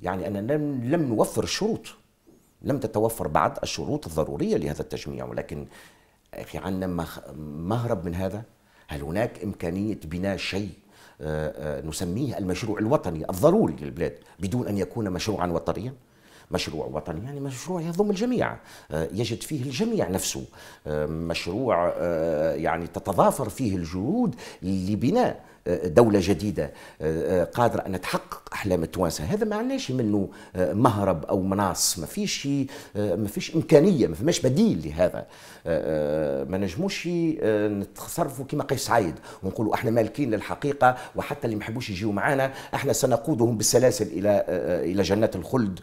يعني اننا لم نوفر الشروط لم تتوفر بعد الشروط الضروريه لهذا التجميع ولكن في عنا مهرب من هذا هل هناك إمكانية بناء شيء آه، آه، نسميه المشروع الوطني الضروري للبلاد بدون أن يكون مشروعا وطنيا مشروع وطني يعني مشروع يضم الجميع آه، يجد فيه الجميع نفسه مشروع يعني تتضافر فيه الجهود لبناء آه، دولة جديدة آه، آه، قادرة أن تحقق أحلام التوانسة هذا ما عناش منه مهرب أو مناص ما فيش ما فيش إمكانية ما فماش بديل لهذا ما نجموش نتصرفوا كما قيس سعيد ونقولوا احنا مالكين للحقيقة وحتى اللي ما يحبوش يجيو معنا احنا سنقودهم بالسلاسل إلى إلى جنات الخلد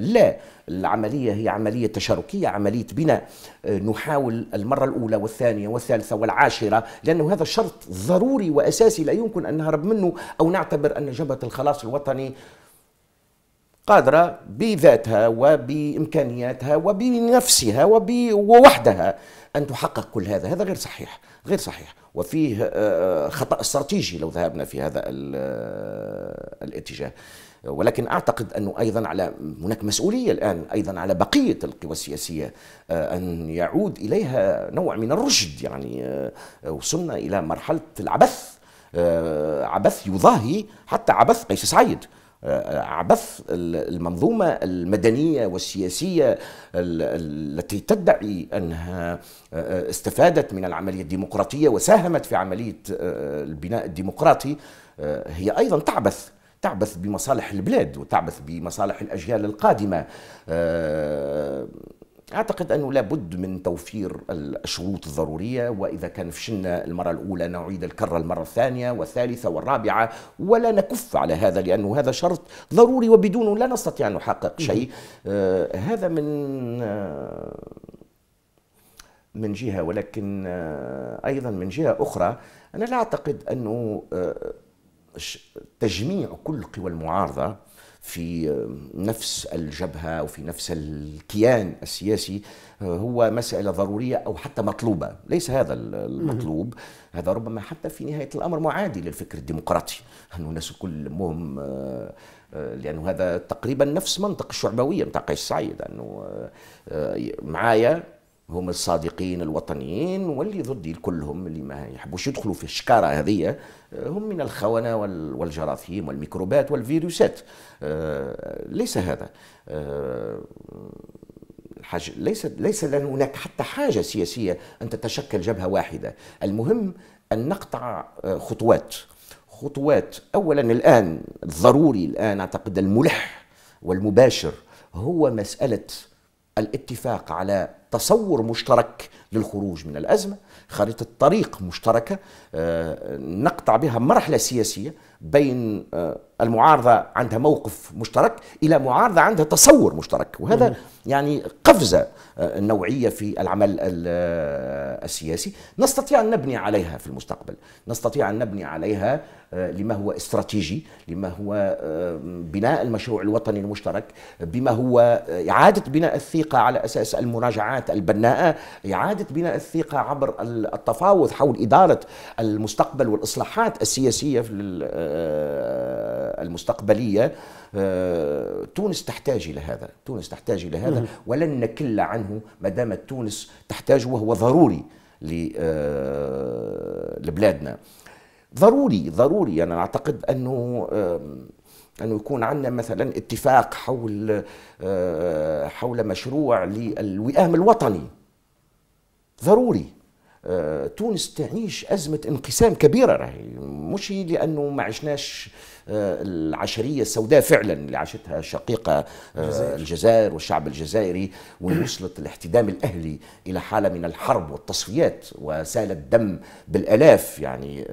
لا العملية هي عملية تشاركية عملية بناء آه، نحاول المرة الأولى والثانية والثالثة والعاشرة لأنه هذا شرط ضروري وأساسي لا يمكن أن نهرب منه أو نعتبر أن جبهة الخلاص الوطني قادرة بذاتها وبإمكانياتها وبنفسها ووحدها أن تحقق كل هذا هذا غير صحيح غير صحيح وفيه آه، آه، خطأ استراتيجي لو ذهبنا في هذا الاتجاه ولكن اعتقد انه ايضا على هناك مسؤوليه الان ايضا على بقيه القوى السياسيه آه، ان يعود اليها نوع من الرشد يعني آه، وصلنا الى مرحله العبث آه، عبث يضاهي حتى عبث قيس سعيد عبث المنظومة المدنية والسياسية التي تدعي أنها استفادت من العملية الديمقراطية وساهمت في عملية البناء الديمقراطي هي أيضا تعبث تعبث بمصالح البلاد وتعبث بمصالح الأجيال القادمة آه، أعتقد أنه لابد من توفير الشروط الضرورية وإذا كان فشلنا المرة الأولى نعيد الكرة المرة الثانية والثالثة والرابعة ولا نكف على هذا لأنه هذا شرط ضروري وبدونه لا نستطيع أن نحقق شيء آه هذا من آه من جهة ولكن آه أيضا من جهة أخرى أنا لا أعتقد أنه آه تجميع كل قوى المعارضه في آه، نفس الجبهه وفي نفس الكيان السياسي آه، هو مساله ضروريه او حتى مطلوبه، ليس هذا المطلوب، هذا ربما حتى في نهايه الامر معادي للفكر الديمقراطي، ان الناس الكل مهم لانه هذا تقريبا نفس منطق الشعبويه نتاع قيس سعيد انه آه، معايا هم الصادقين الوطنيين واللي ضدي كلهم اللي ما يحبوش يدخلوا في الشكارة هذه آه، هم من الخونة والجراثيم والميكروبات والفيروسات آه، ليس هذا آه، الحاجة ليس ليس لأن هناك حتى حاجة سياسية أن تتشكل جبهة واحدة المهم أن نقطع خطوات خطوات أولا الآن الضروري الآن أعتقد الملح والمباشر هو مسألة الاتفاق على تصور مشترك للخروج من الأزمة خريطة طريق مشتركة آه، نقطع بها مرحلة سياسية بين آه، المعارضة عندها موقف مشترك إلى معارضة عندها تصور مشترك وهذا يعني قفزة آه، نوعية في العمل آه، السياسي نستطيع أن نبني عليها في المستقبل نستطيع أن نبني عليها آه، لما هو استراتيجي لما هو بناء المشروع الوطني المشترك بما هو إعادة بناء الثقة على أساس المراجعات البناءة إعادة بناء الثقة عبر التفاوض حول إدارة المستقبل والإصلاحات السياسية في المستقبلية آه، تونس تحتاج إلى هذا تونس تحتاج إلى هذا ولن نكل عنه ما دامت تونس تحتاج وهو ضروري آه، لبلادنا ضروري ضروري أنا أعتقد أنه أنه يكون عندنا مثلا اتفاق حول آه، حول مشروع للوئام الوطني ضروري آه، تونس تعيش أزمة انقسام كبيرة راهي مش لأنه ما عشناش آه، العشرية السوداء فعلا اللي عاشتها شقيقة آه، الجزائر والشعب الجزائري ووصلت الاحتدام الأهلي إلى حالة من الحرب والتصفيات وسال الدم بالألاف يعني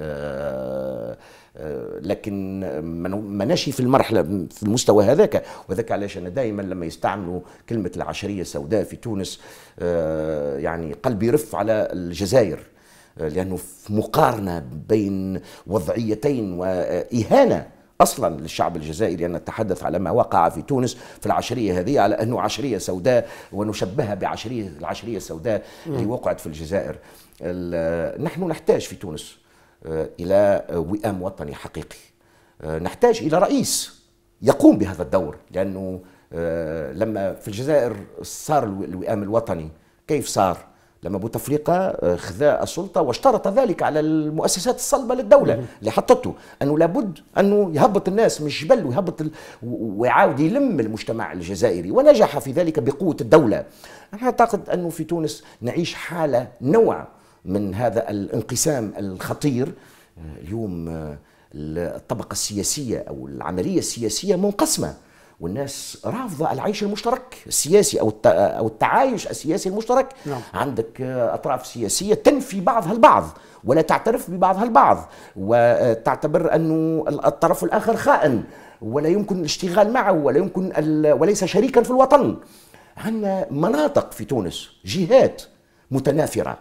آه، لكن مناشي في المرحله في المستوى هذاك وذاك علاش انا دائما لما يستعملوا كلمه العشريه السوداء في تونس آه، يعني قلبي رف على الجزائر آه، لانه في مقارنه بين وضعيتين واهانه اصلا للشعب الجزائري ان نتحدث على ما وقع في تونس في العشريه هذه على انه عشريه سوداء ونشبهها بعشريه العشريه السوداء اللي وقعت في الجزائر نحن نحتاج في تونس آه، الى وئام وطني حقيقي آه، نحتاج الى رئيس يقوم بهذا الدور لانه آه، لما في الجزائر صار الوئام الوطني كيف صار لما بوتفليقه خذا السلطه واشترط ذلك على المؤسسات الصلبه للدوله اللي حطته انه لابد انه يهبط الناس من الجبل ويهبط ال... ويعاود يلم المجتمع الجزائري ونجح في ذلك بقوه الدوله انا اعتقد انه في تونس نعيش حاله نوع من هذا الانقسام الخطير آه، اليوم آه، الطبقة السياسية أو العملية السياسية منقسمة والناس رافضة العيش المشترك السياسي أو آه، أو التعايش السياسي المشترك نعم. عندك أطراف سياسية تنفي بعضها البعض ولا تعترف ببعضها البعض وتعتبر أنه الطرف الآخر خائن ولا يمكن الاشتغال معه ولا يمكن وليس شريكا في الوطن عندنا مناطق في تونس جهات متنافره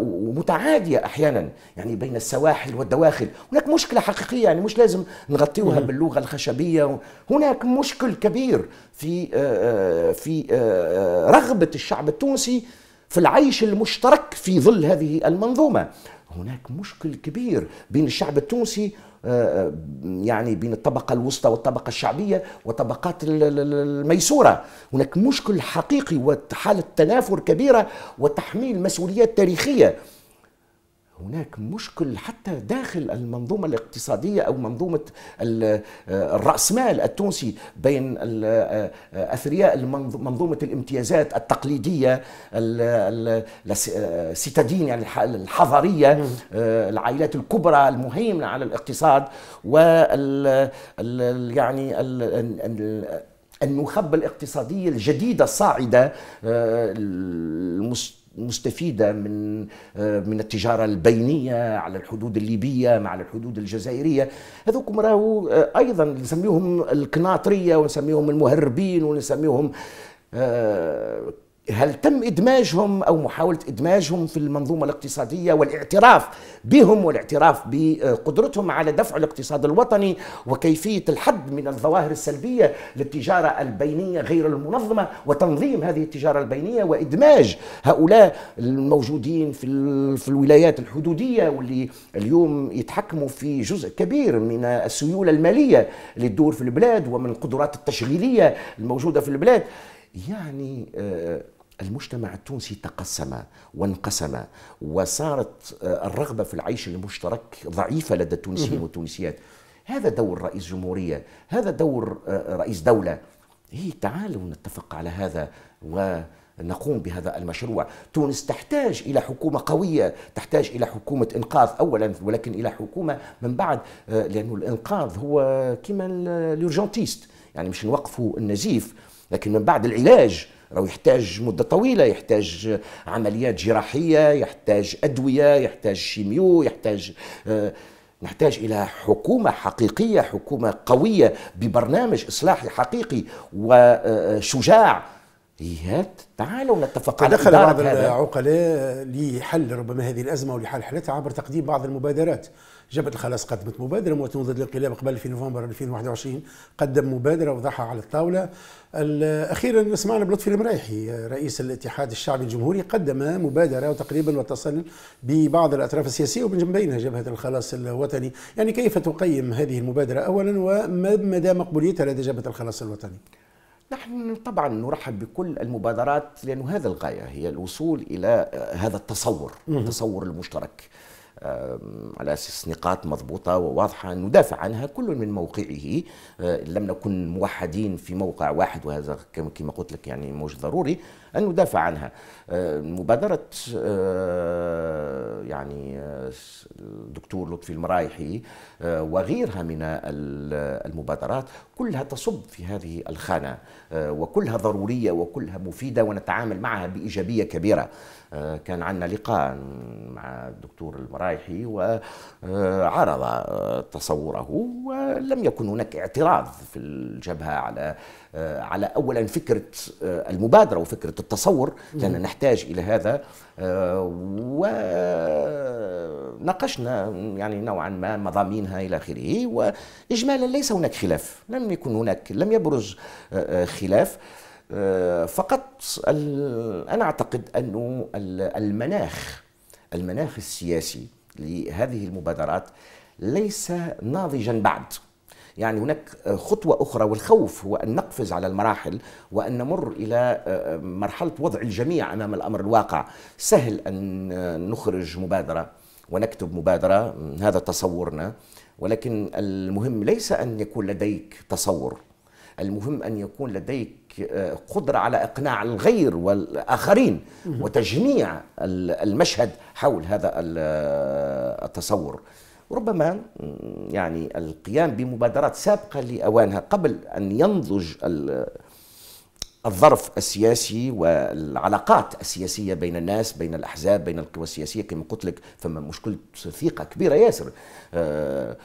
ومتعاديه احيانا يعني بين السواحل والدواخل هناك مشكله حقيقيه يعني مش لازم نغطيوها باللغه الخشبيه هناك مشكل كبير في آه، آه، في آه، رغبه الشعب التونسي في العيش المشترك في ظل هذه المنظومه هناك مشكل كبير بين الشعب التونسي آه، آه، يعني بين الطبقة الوسطى والطبقة الشعبية وطبقات الميسورة هناك مشكل حقيقي وحالة تنافر كبيرة وتحميل مسؤوليات تاريخية هناك مشكل حتى داخل المنظومة الاقتصادية أو منظومة آه، الرأسمال التونسي بين آه، آه، أثرياء منظومة الامتيازات التقليدية الستادين يعني الحضارية العائلات الكبرى المهيمنة على الاقتصاد و يعني النخبة الاقتصادية الجديدة الصاعدة المست مستفيدة من آه، من التجارة البينية على الحدود الليبية مع الحدود الجزائرية هذوكم راهو آه، أيضا نسميهم القناطرية ونسميهم المهربين ونسميهم آه، هل تم ادماجهم او محاوله ادماجهم في المنظومه الاقتصاديه والاعتراف بهم والاعتراف بقدرتهم على دفع الاقتصاد الوطني وكيفيه الحد من الظواهر السلبيه للتجاره البينيه غير المنظمه وتنظيم هذه التجاره البينيه وادماج هؤلاء الموجودين في في الولايات الحدوديه واللي اليوم يتحكموا في جزء كبير من السيوله الماليه اللي تدور في البلاد ومن القدرات التشغيليه الموجوده في البلاد يعني آه، المجتمع التونسي تقسم وانقسم وصارت آه، الرغبة في العيش المشترك ضعيفة لدى التونسيين والتونسيات هذا دور رئيس جمهورية هذا دور آه، رئيس دولة هي إيه، تعالوا نتفق على هذا ونقوم بهذا المشروع تونس تحتاج إلى حكومة قوية تحتاج إلى حكومة إنقاذ أولا ولكن إلى حكومة من بعد آه، لأن الإنقاذ هو كما اليورجنتيست يعني مش نوقفوا النزيف لكن من بعد العلاج راهو يحتاج مدة طويلة يحتاج عمليات جراحية يحتاج أدوية يحتاج شيميو يحتاج آه، نحتاج الى حكومه حقيقيه حكومه قويه ببرنامج اصلاحي حقيقي وشجاع إيهات تعالوا نتفق على دخل بعض العقلاء لحل ربما هذه الازمه ولحل حالتها عبر تقديم بعض المبادرات جبهه الخلاص قدمت مبادره مواطنون ضد الانقلاب قبل في نوفمبر 2021 قدم مبادره وضعها على الطاوله اخيرا سمعنا بلطفي المريحي رئيس الاتحاد الشعبي الجمهوري قدم مبادره وتقريبا واتصل ببعض الاطراف السياسيه ومن بينها جبهه الخلاص الوطني يعني كيف تقيم هذه المبادره اولا وما مدى مقبوليتها لدى جبهه الخلاص الوطني نحن طبعا نرحب بكل المبادرات لأن هذا الغاية هي الوصول إلى هذا التصور التصور المشترك على اساس نقاط مضبوطه وواضحه ندافع عنها كل من موقعه آه، لم نكن موحدين في موقع واحد وهذا كما قلت لك يعني مش ضروري ان ندافع عنها آه، مبادره آه، يعني الدكتور لطفي المرايحي وغيرها من المبادرات كلها تصب في هذه الخانه وكلها ضروريه وكلها مفيده ونتعامل معها بايجابيه كبيره آه، كان عندنا لقاء مع الدكتور المرايحي وعرض تصوره ولم يكن هناك اعتراض في الجبهه على آه، على اولا فكره آه، المبادره وفكره التصور نعم. لأننا نحتاج الى هذا وناقشنا يعني نوعا ما مضامينها الى اخره واجمالا ليس هناك خلاف لم يكن هناك لم يبرز خلاف آه، فقط أنا أعتقد أنه المناخ المناخ السياسي لهذه المبادرات ليس ناضجا بعد يعني هناك خطوة أخرى والخوف هو أن نقفز على المراحل وأن نمر إلى آه، آه، مرحلة وضع الجميع أمام الأمر الواقع سهل أن نخرج مبادرة ونكتب مبادرة هذا تصورنا ولكن المهم ليس أن يكون لديك تصور المهم أن يكون لديك آه، قدرة على إقناع الغير والآخرين وتجميع المشهد حول هذا آه، التصور ربما يعني القيام بمبادرات سابقة لأوانها قبل أن ينضج الظرف السياسي والعلاقات السياسية بين الناس بين الأحزاب بين القوى السياسية كما قلت لك فما مشكلة ثقة كبيرة ياسر آه،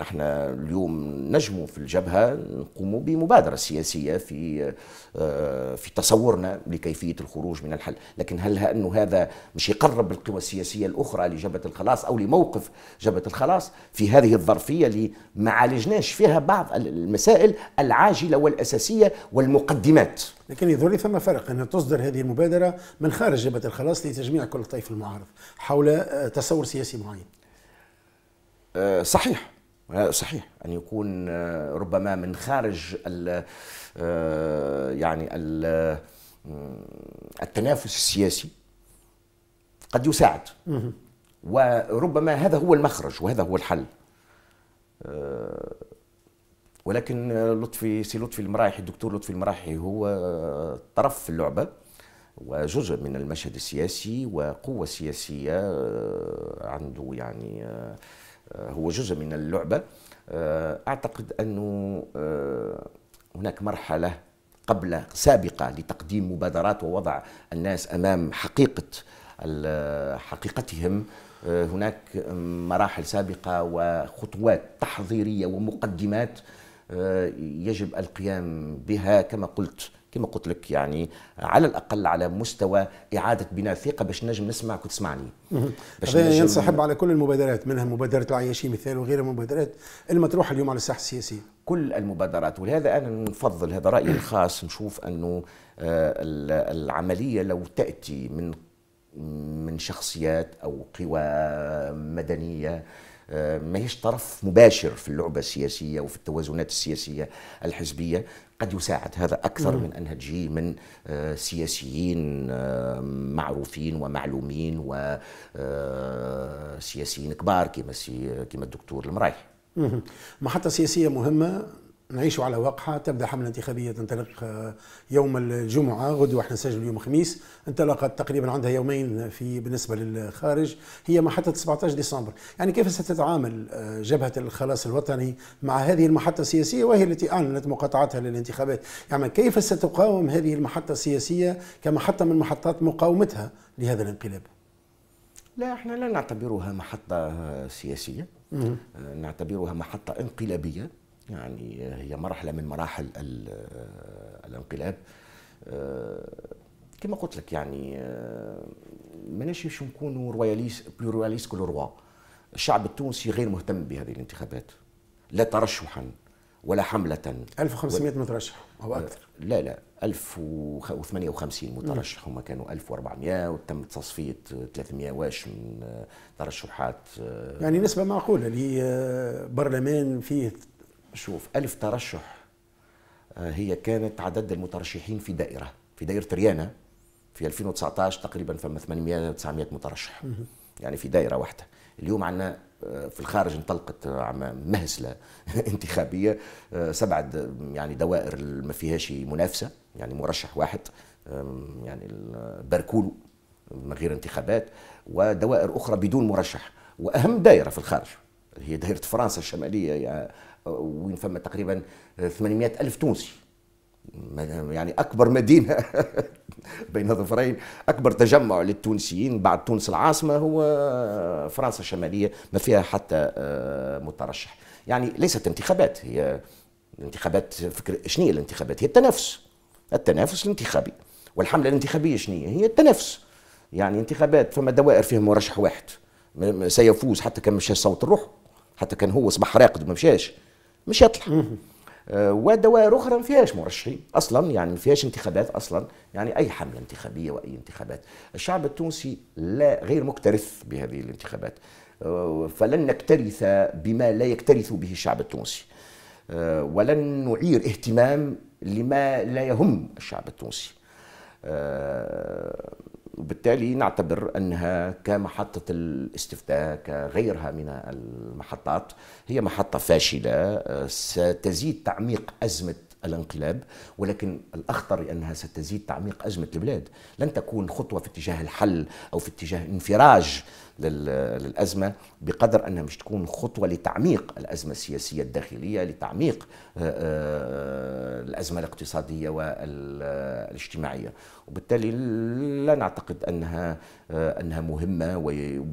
احنا اليوم نجموا في الجبهه نقوموا بمبادره سياسيه في آه، في تصورنا لكيفيه الخروج من الحل، لكن هل انه هذا مش يقرب القوى السياسيه الاخرى لجبهه الخلاص او لموقف جبهه الخلاص في هذه الظرفيه اللي ما عالجناش فيها بعض المسائل العاجله والاساسيه والمقدمات. لكن يظهر لي ثم فرق ان تصدر هذه المبادره من خارج جبهه الخلاص لتجميع كل طيف المعارض حول آه، تصور سياسي معين. آه، صحيح آه، صحيح ان يكون آه، ربما من خارج ال آه، يعني ال التنافس السياسي قد يساعد وربما هذا هو المخرج وهذا هو الحل ولكن لطفي سي لطفي المرايحي الدكتور لطفي المرايحي هو طرف في اللعبه وجزء من المشهد السياسي وقوه سياسيه عنده يعني آه، هو جزء من اللعبه آه، اعتقد انه آه، هناك مرحله قبل سابقه لتقديم مبادرات ووضع الناس امام حقيقه حقيقتهم هناك مراحل سابقه وخطوات تحضيريه ومقدمات يجب القيام بها كما قلت كما قلت لك يعني على الاقل على مستوى اعاده بناء ثقه باش نجم نسمع كنت باش هذا ينسحب على كل المبادرات منها مبادره العياشي مثال وغيرها من المبادرات المطروحه اليوم على الساحه السياسيه كل المبادرات ولهذا انا نفضل هذا رايي الخاص نشوف انه آه، العمليه لو تاتي من من شخصيات او قوى مدنيه آه، ماهيش طرف مباشر في اللعبه السياسيه وفي التوازنات السياسيه الحزبيه قد يساعد هذا اكثر من انها تجي من آه، سياسيين آه، معروفين ومعلومين وسياسيين كبار كما كما الدكتور المرايح محطة سياسيه مهمه نعيش على وقحة تبدأ حملة انتخابية تنطلق آه، يوم الجمعة غدوة احنا نسجل يوم الخميس انطلقت تقريبا عندها يومين في بالنسبة للخارج هي محطة 17 ديسمبر يعني كيف ستتعامل آه، جبهة الخلاص الوطني مع هذه المحطة السياسية وهي التي أعلنت مقاطعتها للانتخابات يعني كيف ستقاوم هذه المحطة السياسية كمحطة من محطات مقاومتها لهذا الانقلاب لا احنا لا نعتبرها محطة آه، سياسية نعتبرها محطة انقلابية يعني هي مرحلة من مراحل الانقلاب كما قلت لك يعني ماناش باش نكونوا روياليس بلورياليس كل روا الشعب التونسي غير مهتم بهذه الانتخابات لا ترشحا ولا حملة 1500 و... مترشح أو أه، أكثر لا لا 1058 مترشح هم كانوا 1400 وتم تصفية 300 واش من ترشحات أه، يعني نسبة معقولة لبرلمان فيه شوف ألف ترشح آه، هي كانت عدد المترشحين في دائرة في دائرة ريانا في 2019 تقريبا فما 800 900 مترشح يعني في دائرة واحدة اليوم عندنا آه، في الخارج انطلقت آه، مهزله انتخابيه سبعة يعني دوائر ما فيهاش منافسه يعني مرشح واحد يعني باركولو من غير انتخابات ودوائر اخرى بدون مرشح واهم دائره في الخارج هي دائره فرنسا الشماليه يعني وين فما تقريبا 800 ألف تونسي يعني أكبر مدينة بين ظفرين أكبر تجمع للتونسيين بعد تونس العاصمة هو فرنسا الشمالية ما فيها حتى آه، مترشح يعني ليست انتخابات هي الانتخابات فكر شنو هي الانتخابات هي التنافس التنافس الانتخابي والحمله الانتخابيه شنو هي التنافس يعني انتخابات فما دوائر فيها مرشح واحد سيفوز حتى كان مشى صوت الروح حتى كان هو صباح راقد وما مشاش مش يطلع آه، ودوائر اخرى ما فيهاش مرشحين اصلا يعني ما فيهاش انتخابات اصلا يعني اي حمله انتخابيه واي انتخابات الشعب التونسي لا غير مكترث بهذه الانتخابات آه، فلن نكترث بما لا يكترث به الشعب التونسي آه، ولن نعير اهتمام لما لا يهم الشعب التونسي وبالتالي نعتبر انها كمحطه الاستفتاء كغيرها من المحطات هي محطه فاشله آه، ستزيد تعميق ازمه الانقلاب ولكن الاخطر انها ستزيد تعميق ازمه البلاد لن تكون خطوه في اتجاه الحل او في اتجاه انفراج للأزمة بقدر أنها مش تكون خطوة لتعميق الأزمة السياسية الداخلية لتعميق آه، آه، الأزمة الاقتصادية والاجتماعية وبالتالي لا نعتقد أنها آه، أنها مهمة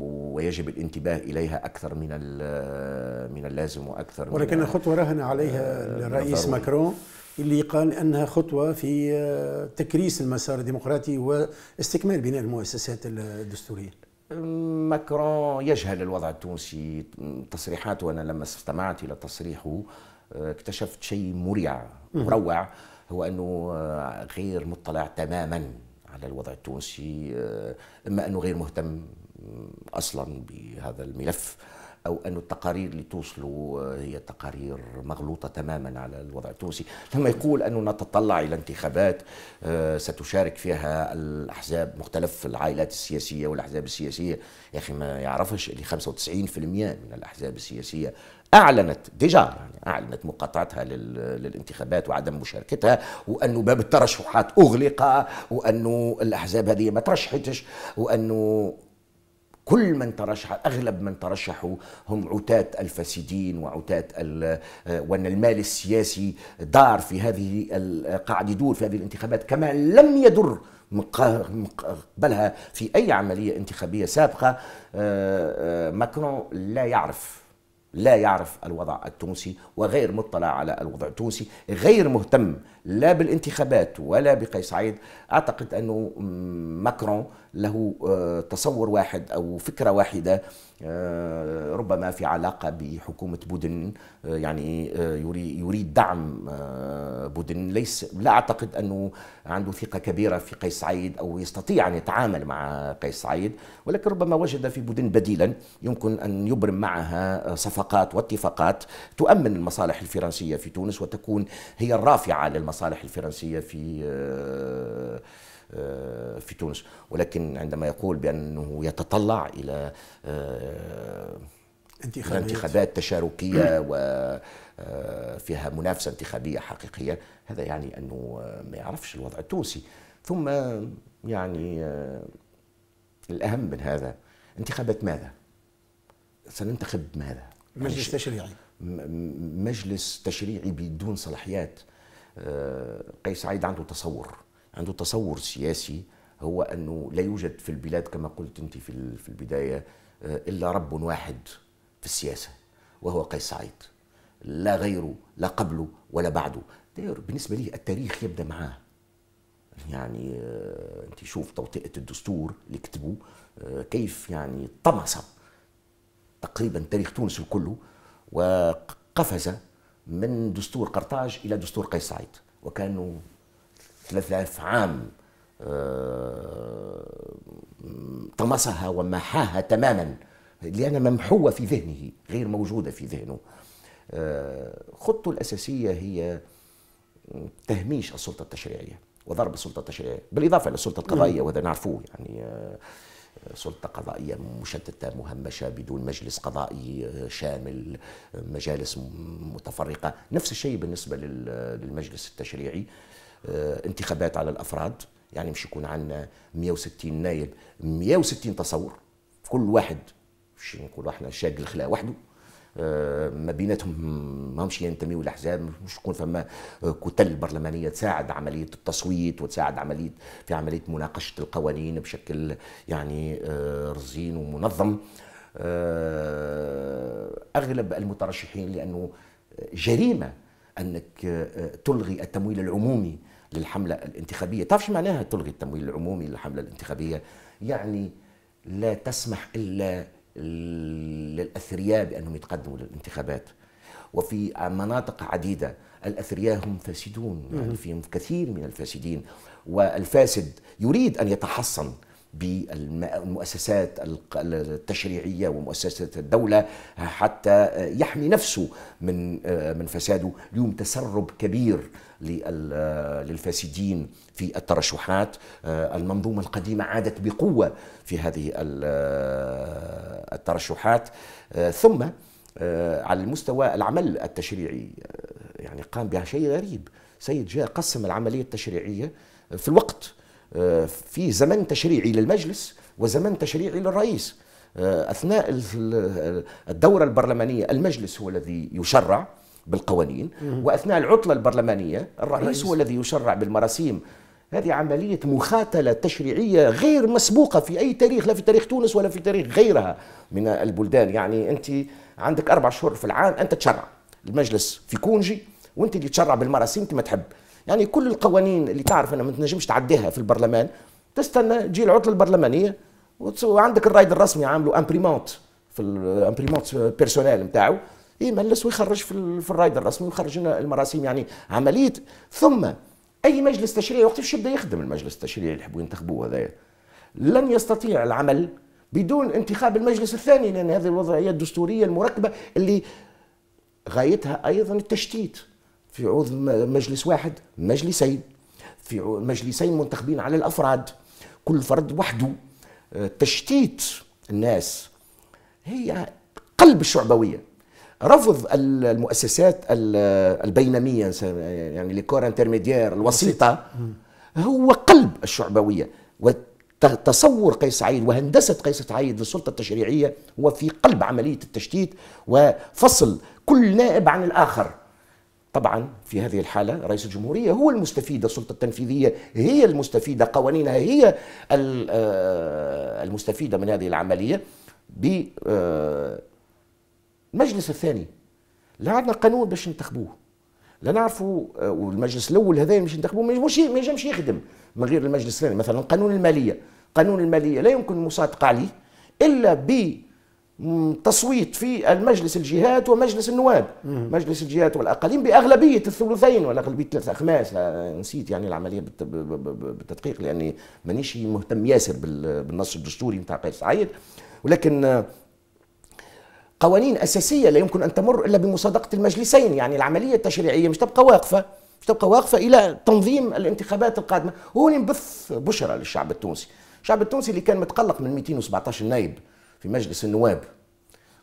ويجب الانتباه إليها أكثر من من اللازم وأكثر ولكن خطوة رهن عليها الرئيس ماكرون اللي قال انها خطوه في تكريس المسار الديمقراطي واستكمال بناء المؤسسات الدستوريه ماكرون يجهل الوضع التونسي تصريحاته أنا لما استمعت إلى تصريحه آه، اكتشفت شيء مريع مروع هو أنه آه، غير مطلع تماما على الوضع التونسي آه، إما أنه غير مهتم أصلا بهذا الملف أو أن التقارير اللي توصلوا آه، هي تقارير مغلوطة تماما على الوضع التونسي ثم يقول انه نتطلع إلى انتخابات آه، ستشارك فيها الأحزاب مختلف العائلات السياسية والأحزاب السياسية يا أخي ما يعرفش اللي 95% من الأحزاب السياسية اعلنت ديجا يعني اعلنت مقاطعتها للانتخابات وعدم مشاركتها وانه باب الترشحات اغلق وانه الاحزاب هذه ما ترشحتش وانه كل من ترشح اغلب من ترشحوا هم عتاة الفاسدين وعتاة وان المال السياسي دار في هذه قاعد يدور في هذه الانتخابات كما لم يدر قبلها في اي عمليه انتخابيه سابقه آه، آه، ماكرون لا يعرف لا يعرف الوضع التونسي وغير مطلع على الوضع التونسي غير مهتم لا بالانتخابات ولا بقيس سعيد اعتقد انه ماكرون له آه، تصور واحد او فكره واحده آه، ربما في علاقه بحكومه بودن آه، يعني يريد دعم بودن ليس لا اعتقد انه عنده ثقه كبيره في قيس سعيد او يستطيع ان يتعامل مع قيس سعيد ولكن ربما وجد في بودن بديلا يمكن ان يبرم معها صفقات واتفاقات تؤمن المصالح الفرنسيه في تونس وتكون هي الرافعه للمصالح الفرنسيه في آه، في تونس ولكن عندما يقول بأنه يتطلع إلى آه، انتخابات, انتخابات تشاركية وفيها آه، منافسة انتخابية حقيقية هذا يعني أنه ما يعرفش الوضع التونسي ثم يعني الأهم من هذا انتخابات ماذا؟ سننتخب ماذا؟ يعني مجلس يعني تشريعي مجلس تشريعي بدون صلاحيات قيس سعيد عنده تصور عنده تصور سياسي هو انه لا يوجد في البلاد كما قلت انت في في البدايه آه، الا رب واحد في السياسه وهو قيس سعيد لا غيره لا قبله ولا بعده بالنسبه لي التاريخ يبدا معاه يعني آه، انت شوف توطئه الدستور اللي كتبوه آه، كيف يعني طمس تقريبا تاريخ تونس كله وقفز من دستور قرطاج الى دستور قيس سعيد وكانوا 3000 عام آه، طمسها ومحاها تماما لأن ممحوة في ذهنه غير موجودة في ذهنه آه، خطته الأساسية هي تهميش السلطة التشريعية وضرب السلطة التشريعية بالإضافة إلى السلطة القضائية وهذا نعرفه يعني آه، سلطة قضائية مشتتة مهمشة بدون مجلس قضائي شامل مجالس متفرقة نفس الشيء بالنسبة للمجلس التشريعي آه، انتخابات على الافراد يعني مش يكون عندنا 160 نايب 160 تصور كل واحد مش نقولوا احنا شاق الخلاء وحده آه، ما بيناتهم ما همش ينتميوا الاحزاب مش يكون فما كتل برلمانيه تساعد عمليه التصويت وتساعد عمليه في عمليه مناقشه القوانين بشكل يعني آه، رزين ومنظم اغلب المترشحين لانه جريمه انك تلغي التمويل العمومي للحملة الانتخابية تعرف شو معناها تلغي التمويل العمومي للحملة الانتخابية يعني لا تسمح إلا للأثرياء بأنهم يتقدموا للانتخابات وفي مناطق عديدة الأثرياء هم فاسدون يعني فيهم كثير من الفاسدين والفاسد يريد أن يتحصن بالمؤسسات التشريعيه ومؤسسات الدوله حتى يحمي نفسه من من فساده اليوم تسرب كبير للفاسدين في الترشحات المنظومه القديمه عادت بقوه في هذه الترشحات ثم على المستوى العمل التشريعي يعني قام بها شيء غريب سيد جاء قسم العمليه التشريعيه في الوقت آه، في زمن تشريعي للمجلس وزمن تشريعي للرئيس آه، اثناء الدوره البرلمانيه المجلس هو الذي يشرع بالقوانين واثناء العطله البرلمانيه الرئيس هو الذي يشرع بالمراسيم هذه عملية مخاتلة تشريعية غير مسبوقة في أي تاريخ لا في تاريخ تونس ولا في تاريخ غيرها من البلدان يعني أنت عندك أربع شهور في العام أنت تشرع المجلس في كونجي وأنت اللي تشرع بالمراسيم كما تحب يعني كل القوانين اللي تعرف انها ما تنجمش تعديها في البرلمان تستنى تجي العطله البرلمانيه وعندك الرايد الرسمي عامله امبريمونت في الامبريمونت بيرسونيل نتاعو يملس ويخرج في, في الرايد الرسمي ويخرج لنا المراسيم يعني عمليه ثم اي مجلس تشريعي وقتاش يبدا يخدم المجلس التشريعي اللي يحبوا ينتخبوه هذايا لن يستطيع العمل بدون انتخاب المجلس الثاني لان هذه الوضعيه الدستوريه المركبه اللي غايتها ايضا التشتيت في عوض مجلس واحد مجلسين في مجلسين منتخبين على الافراد كل فرد وحده آه، تشتيت الناس هي قلب الشعبويه رفض المؤسسات البينميه يعني ليكور انترميديير الوسيطه هو قلب الشعبويه وتصور قيس سعيد وهندسة قيس سعيد للسلطة التشريعية هو في قلب عملية التشتيت وفصل كل نائب عن الآخر طبعا في هذه الحالة رئيس الجمهورية هو المستفيد السلطة التنفيذية هي المستفيدة قوانينها هي آه، المستفيدة من هذه العملية بمجلس آه، الثاني لا عندنا قانون باش ننتخبوه لا نعرفوا آه، والمجلس الاول هذا مش ينتخبوه مش ما ينجمش يخدم من غير المجلس الثاني مثلا قانون الماليه قانون الماليه لا يمكن المصادقه عليه الا ب تصويت في المجلس الجهات ومجلس النواب مم. مجلس الجهات والأقاليم بأغلبية الثلثين ولا أغلبية ثلاثة أخماس آه، نسيت يعني العملية بالتدقيق لأني مانيش مهتم ياسر بالنص الدستوري نتاع قيس سعيد ولكن آه، قوانين أساسية لا يمكن أن تمر إلا بمصادقة المجلسين يعني العملية التشريعية مش تبقى واقفة مش تبقى واقفة إلى تنظيم الانتخابات القادمة وهو نبث بشرى للشعب التونسي الشعب التونسي اللي كان متقلق من 217 نايب في مجلس النواب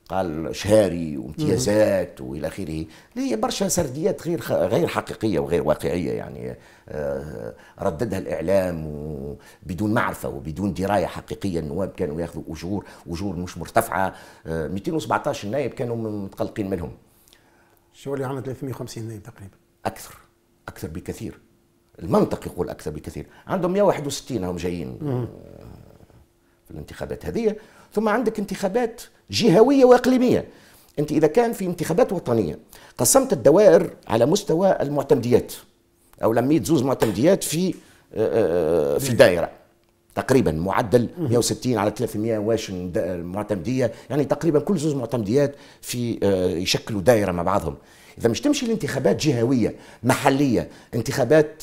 قال شهاري وامتيازات والى اخره اللي هي برشا سرديات غير غير حقيقيه وغير واقعيه يعني آه، رددها الاعلام بدون معرفه وبدون درايه حقيقيه النواب كانوا ياخذوا اجور اجور مش مرتفعه 217 آه، نائب كانوا متقلقين منهم شو اللي عندنا 350 نائب تقريبا اكثر اكثر بكثير المنطق يقول اكثر بكثير عندهم 161 هم جايين آه، في الانتخابات هذه ثم عندك انتخابات جهويه واقليميه انت اذا كان في انتخابات وطنيه قسمت الدوائر على مستوى المعتمديات او لميت زوز معتمديات في آه، آه، في دائره تقريبا معدل 160 على 300 واشن معتمديه يعني تقريبا كل زوز معتمديات في آه، يشكلوا دائره مع بعضهم اذا مش تمشي لانتخابات جهويه محليه انتخابات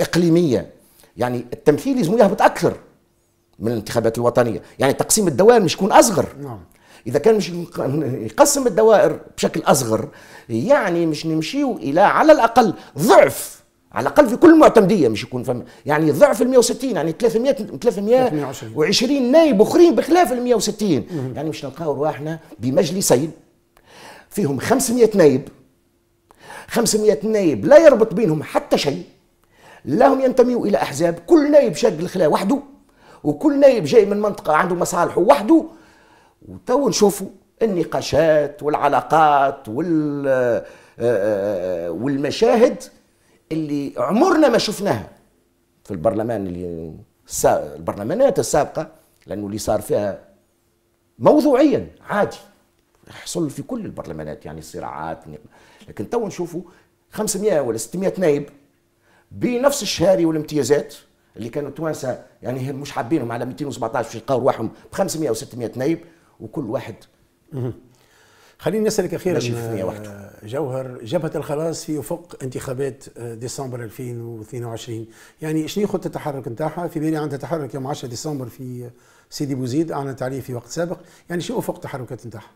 اقليميه يعني التمثيل لازم يهبط اكثر من الانتخابات الوطنيه يعني تقسيم الدوائر مش يكون اصغر نعم اذا كان مش يقسم الدوائر بشكل اصغر يعني مش نمشيو الى على الاقل ضعف على الاقل في كل معتمديه مش يكون فم يعني ضعف ال 160 يعني 300 320 نائب اخرين بخلاف ال 160 يعني مش نلقاو رواحنا بمجلسين فيهم 500 نائب 500 نائب لا يربط بينهم حتى شيء لا هم ينتميوا الى احزاب كل نائب شاد الخلاء وحده وكل نايب جاي من منطقه عنده مصالحه وحده وتو نشوفوا النقاشات والعلاقات وال آه، آه، آه، والمشاهد اللي عمرنا ما شفناها في البرلمان اللي البرلمانات السابقه لانه اللي صار فيها موضوعيا عادي يحصل في كل البرلمانات يعني صراعات لكن تو نشوفوا 500 ولا 600 نائب بنفس الشهاري والامتيازات اللي كانوا التوانسه يعني مش حابينهم على 217 باش يلقاو رواحهم ب 500 و 600 نايب وكل واحد خليني نسالك اخيرا آه، جوهر جبهه الخلاص في افق انتخابات آه، ديسمبر 2022 يعني شنو خطه التحرك نتاعها في بالي عندها تحرك يوم 10 ديسمبر في سيدي بوزيد اعلنت عليه في وقت سابق يعني شنو افق التحركات نتاعها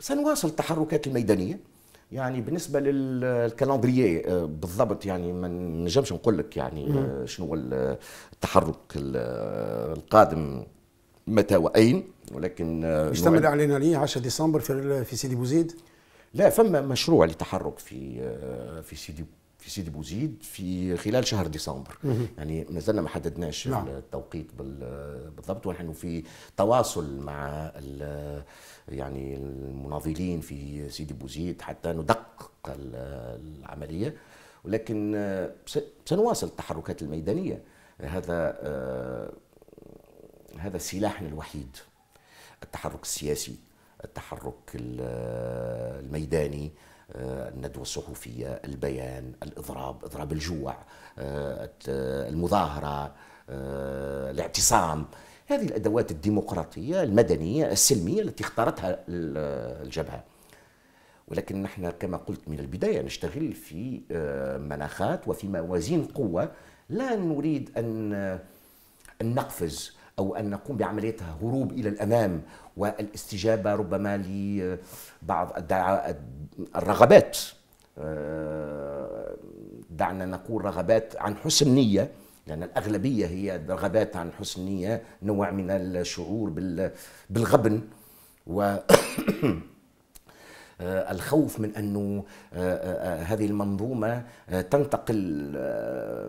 سنواصل التحركات الميدانيه يعني بالنسبه للكالندريي آه، بالضبط يعني ما نجمش نقول لك يعني آه، شنو هو التحرك القادم متى واين ولكن آه، مش علينا الاعلان 10 ديسمبر في في سيدي بوزيد لا فما مشروع لتحرك في في سيدي في سيدي بوزيد في خلال شهر ديسمبر يعني مازلنا ما حددناش نعم. التوقيت بالضبط ونحن في تواصل مع يعني المناضلين في سيدي بوزيد حتى ندقق العمليه ولكن آه، سنواصل التحركات الميدانيه هذا آه، هذا سلاحنا الوحيد التحرك السياسي التحرك الميداني آه، الندوة الصحفية البيان الإضراب إضراب الجوع آه، المظاهرة آه، الاعتصام هذه الأدوات الديمقراطية المدنية السلمية التي اختارتها الجبهة ولكن نحن كما قلت من البداية نشتغل في مناخات وفي موازين قوة لا نريد أن نقفز أو أن نقوم بعملية هروب إلى الأمام والاستجابة ربما لبعض الرغبات آه، دعنا نقول رغبات عن حسن نية لأن الأغلبية هي رغبات عن حسن نية نوع من الشعور بالغبن و آه، الخوف من أنه آه، هذه المنظومة تنتقل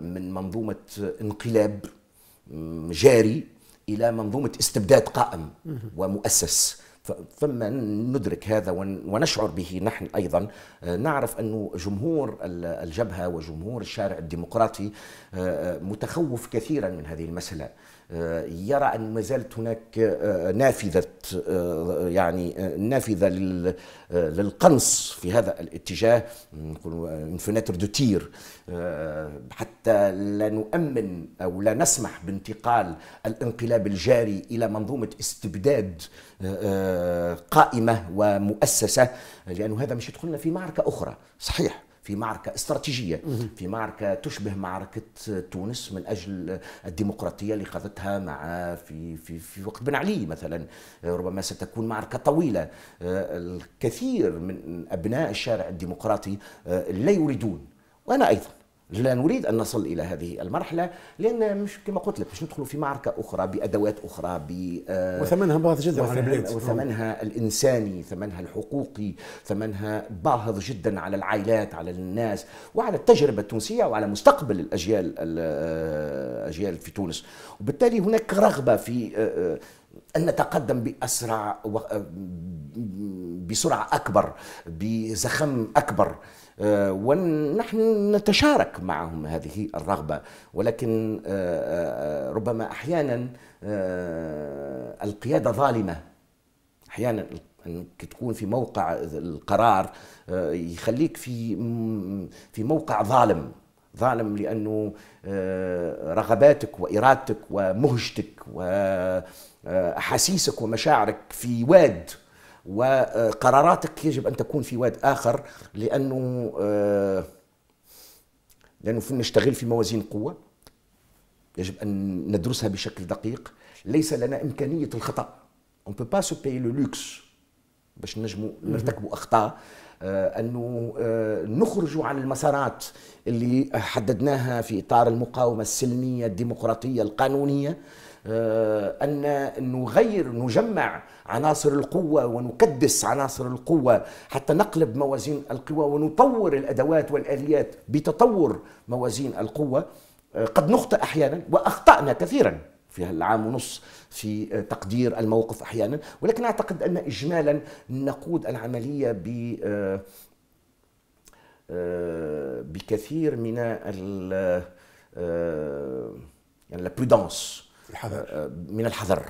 من منظومة انقلاب جاري الى منظومه استبداد قائم ومؤسس فما ندرك هذا ونشعر به نحن ايضا آه، نعرف أن جمهور الجبهه وجمهور الشارع الديمقراطي آه، آه، متخوف كثيرا من هذه المساله آه، يرى ان ما زالت هناك آه، نافذه آه، يعني نافذه للقنص في هذا الاتجاه انفناتر دو تير حتى لا نؤمن او لا نسمح بانتقال الانقلاب الجاري الى منظومه استبداد قائمه ومؤسسه لانه هذا مش يدخلنا في معركه اخرى صحيح في معركة استراتيجية في معركة تشبه معركة تونس من أجل الديمقراطية اللي خاضتها مع في, في, في وقت بن علي مثلا ربما ستكون معركة طويلة آه، الكثير من أبناء الشارع الديمقراطي آه، لا يريدون وأنا أيضا لا نريد ان نصل الى هذه المرحله لان مش كما قلت لك باش ندخلوا في معركه اخرى بادوات اخرى ب آه، وثمنها باهظ جدا على البلاد وثمنها الانساني ثمنها الحقوقي ثمنها باهظ جدا على العائلات على الناس وعلى التجربه التونسيه وعلى مستقبل الاجيال الاجيال آه، في تونس وبالتالي هناك رغبه في آه، أن نتقدم بأسرع بسرعة أكبر بزخم أكبر آه، ونحن نتشارك معهم هذه الرغبة ولكن آه، آه، ربما أحيانا القيادة ظالمة أحيانا انك تكون في موقع القرار يخليك في في موقع ظالم ظالم لانه رغباتك وارادتك ومهجتك واحاسيسك ومشاعرك في واد وقراراتك يجب ان تكون في واد اخر لانه آه، لانه في نشتغل في موازين قوه يجب ان ندرسها بشكل دقيق ليس لنا امكانيه الخطا اون بو با سو باي لو لوكس باش نجموا نرتكبوا اخطاء آه، انه آه، نخرج نخرجوا عن المسارات اللي حددناها في اطار المقاومه السلميه الديمقراطيه القانونيه ان نغير نجمع عناصر القوة ونكدس عناصر القوة حتى نقلب موازين القوى ونطور الأدوات والآليات بتطور موازين القوة آه، قد نخطئ أحيانا وأخطأنا كثيرا في هالعام ونص في آه، تقدير الموقف أحيانا ولكن أعتقد أن إجمالا نقود العملية ب آه، بكثير من ال يعني الحذر من الحذر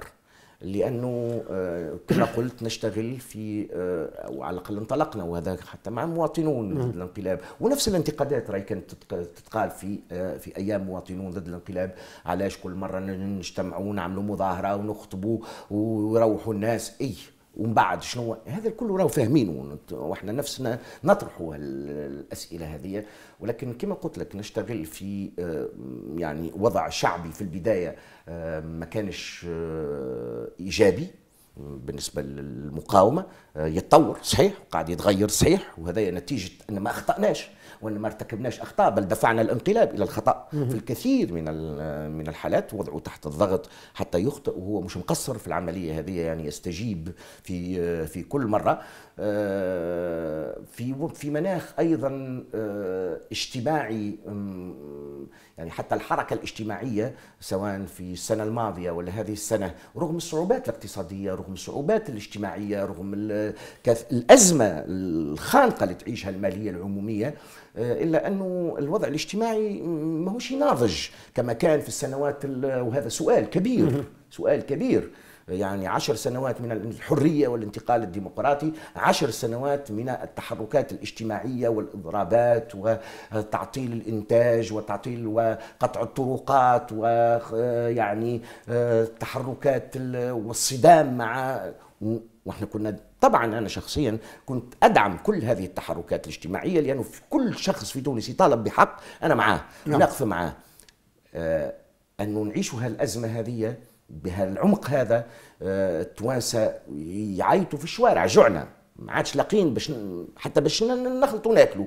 لانه آه، كما قلت نشتغل في آه، او على الاقل انطلقنا وهذا حتى مع مواطنون ضد الانقلاب ونفس الانتقادات راهي كانت تتقال في آه، في ايام مواطنون ضد الانقلاب علاش كل مره نجتمعوا ونعملوا مظاهره ونخطبوا ويروحوا الناس اي ومن بعد شنو هذا الكل راهو فاهمينه واحنا نفسنا نطرحوا الاسئله هذه ولكن كما قلت لك نشتغل في آه، يعني وضع شعبي في البدايه آه، ما كانش آه، ايجابي بالنسبه للمقاومه يتطور صحيح وقاعد يتغير صحيح وهذا نتيجه ان ما اخطاناش وان ما ارتكبناش اخطاء بل دفعنا الانقلاب الى الخطا في الكثير من من الحالات وضعوا تحت الضغط حتى يخطئ وهو مش مقصر في العمليه هذه يعني يستجيب في في كل مره آه، في في مناخ ايضا آه، اجتماعي يعني حتى الحركه الاجتماعيه سواء في السنه الماضيه ولا هذه السنه رغم الصعوبات الاقتصاديه رغم الصعوبات الاجتماعيه رغم الازمه الخانقه اللي تعيشها الماليه العموميه آه، الا انه الوضع الاجتماعي ماهوش ناضج كما كان في السنوات وهذا سؤال كبير سؤال كبير يعني عشر سنوات من الحرية والانتقال الديمقراطي عشر سنوات من التحركات الاجتماعية والإضرابات وتعطيل الإنتاج وتعطيل وقطع الطرقات ويعني آه، التحركات آه، والصدام مع واحنا كنا طبعا انا شخصيا كنت ادعم كل هذه التحركات الاجتماعيه لانه في كل شخص في تونس يطالب بحق انا معاه نعم. نقف معاه آه انه نعيش هالازمه هذه بهالعمق هذا التوانسه آه، يعيطوا في الشوارع جوعنا ما عادش لاقين باش حتى باش نخلطوا ناكلوا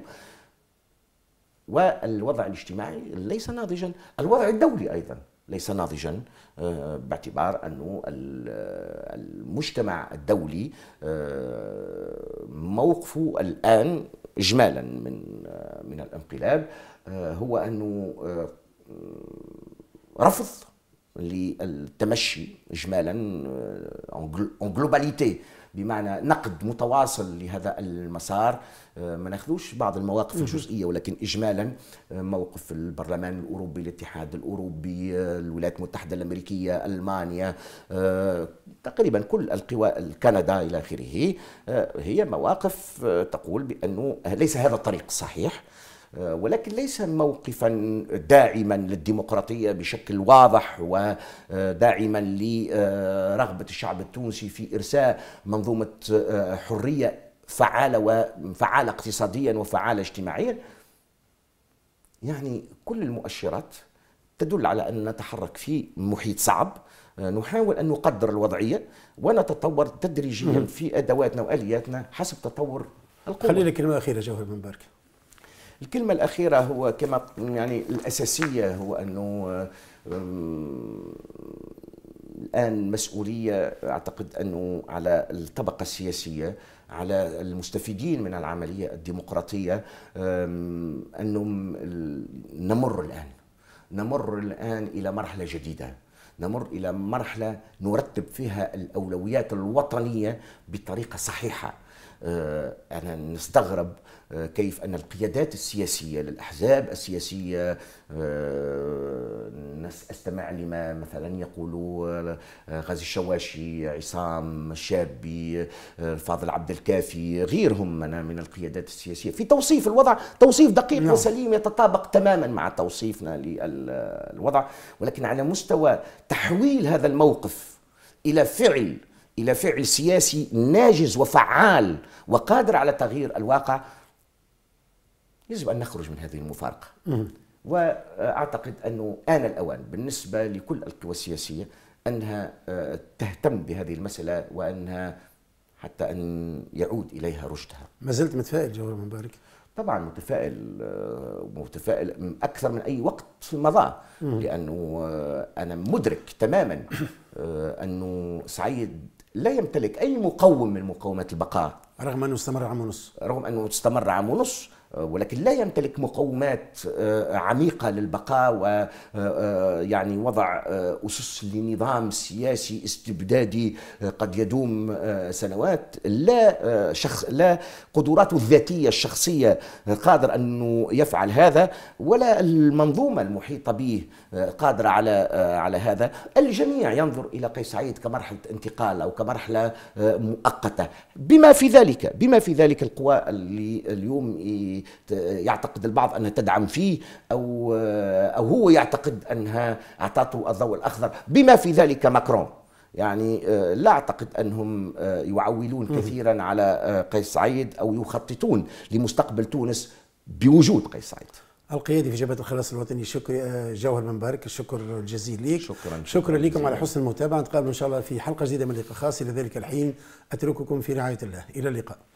والوضع الاجتماعي ليس ناضجا الوضع الدولي ايضا ليس ناضجا آه، باعتبار انه المجتمع الدولي آه، موقفه الان اجمالا من من الانقلاب هو انه رفض للتمشي اجمالا اون آه، جلوباليتي بمعنى نقد متواصل لهذا المسار آه، ما ناخذوش بعض المواقف الجزئيه ولكن اجمالا آه، موقف البرلمان الاوروبي الاتحاد الاوروبي الولايات المتحده الامريكيه المانيا تقريبا كل القوى كندا الى اخره هي مواقف تقول بانه ليس هذا الطريق الصحيح ولكن ليس موقفا داعما للديمقراطيه بشكل واضح وداعما لرغبه الشعب التونسي في ارساء منظومه حريه فعاله وفعاله اقتصاديا وفعاله اجتماعيا يعني كل المؤشرات تدل على ان نتحرك في محيط صعب نحاول ان نقدر الوضعيه ونتطور تدريجيا في ادواتنا والياتنا حسب تطور القوة خلينا كلمه اخيره جوهر بن بارك الكلمة الأخيرة هو كما يعني الأساسية هو أنه الآن مسؤولية أعتقد أنه على الطبقة السياسية على المستفيدين من العملية الديمقراطية أنهم نمر الآن نمر الآن إلى مرحلة جديدة نمر إلى مرحلة نرتب فيها الأولويات الوطنية بطريقة صحيحة آه، أنا نستغرب آه، كيف أن القيادات السياسية للأحزاب السياسية آه، أستمع لما مثلا يقولوا غازي الشواشي عصام الشابي فاضل عبد الكافي غيرهم من القيادات السياسية في توصيف الوضع توصيف دقيق نعم. وسليم يتطابق تماما مع توصيفنا للوضع ولكن على مستوى تحويل هذا الموقف إلى فعل الى فعل سياسي ناجز وفعال وقادر على تغيير الواقع يجب ان نخرج من هذه المفارقه واعتقد انه ان الاوان بالنسبه لكل القوى السياسيه انها آه، تهتم بهذه المساله وانها حتى ان يعود اليها رشدها. ما زلت متفائل جوهر مبارك؟ طبعا متفائل آه، متفائل اكثر من اي وقت مضى لانه آه، انا مدرك تماما انه سعيد لا يمتلك أي مقوم من مقومات البقاء رغم أنه استمر عام ونص رغم أنه استمر عام ونص ولكن لا يمتلك مقومات آه، عميقة للبقاء و آه، آه، يعني وضع أسس لنظام سياسي استبدادي قد يدوم سنوات لا شخص لا قدراته الذاتية الشخصية قادر أنه يفعل هذا ولا المنظومة المحيطة به قادرة على آه، على هذا الجميع ينظر إلى قيس سعيد كمرحلة انتقال أو كمرحلة آه، مؤقتة بما في ذلك بما في ذلك القوى اللي اليوم يعتقد البعض أنها تدعم فيه أو آه، أو هو يعتقد أنها أعطته الضوء الأخضر بما في ذلك ماكرون يعني لا اعتقد انهم يعولون كثيرا على قيس سعيد او يخططون لمستقبل تونس بوجود قيس سعيد القيادي في جبهه الخلاص الوطني شكر آه، جوهر بن مبارك الشكر الجزيل لك شكرا شكرا, شكرا لكم على حسن المتابعه نتقابل ان شاء الله في حلقه جديده من لقاء خاص الى ذلك الحين اترككم في رعايه الله الى اللقاء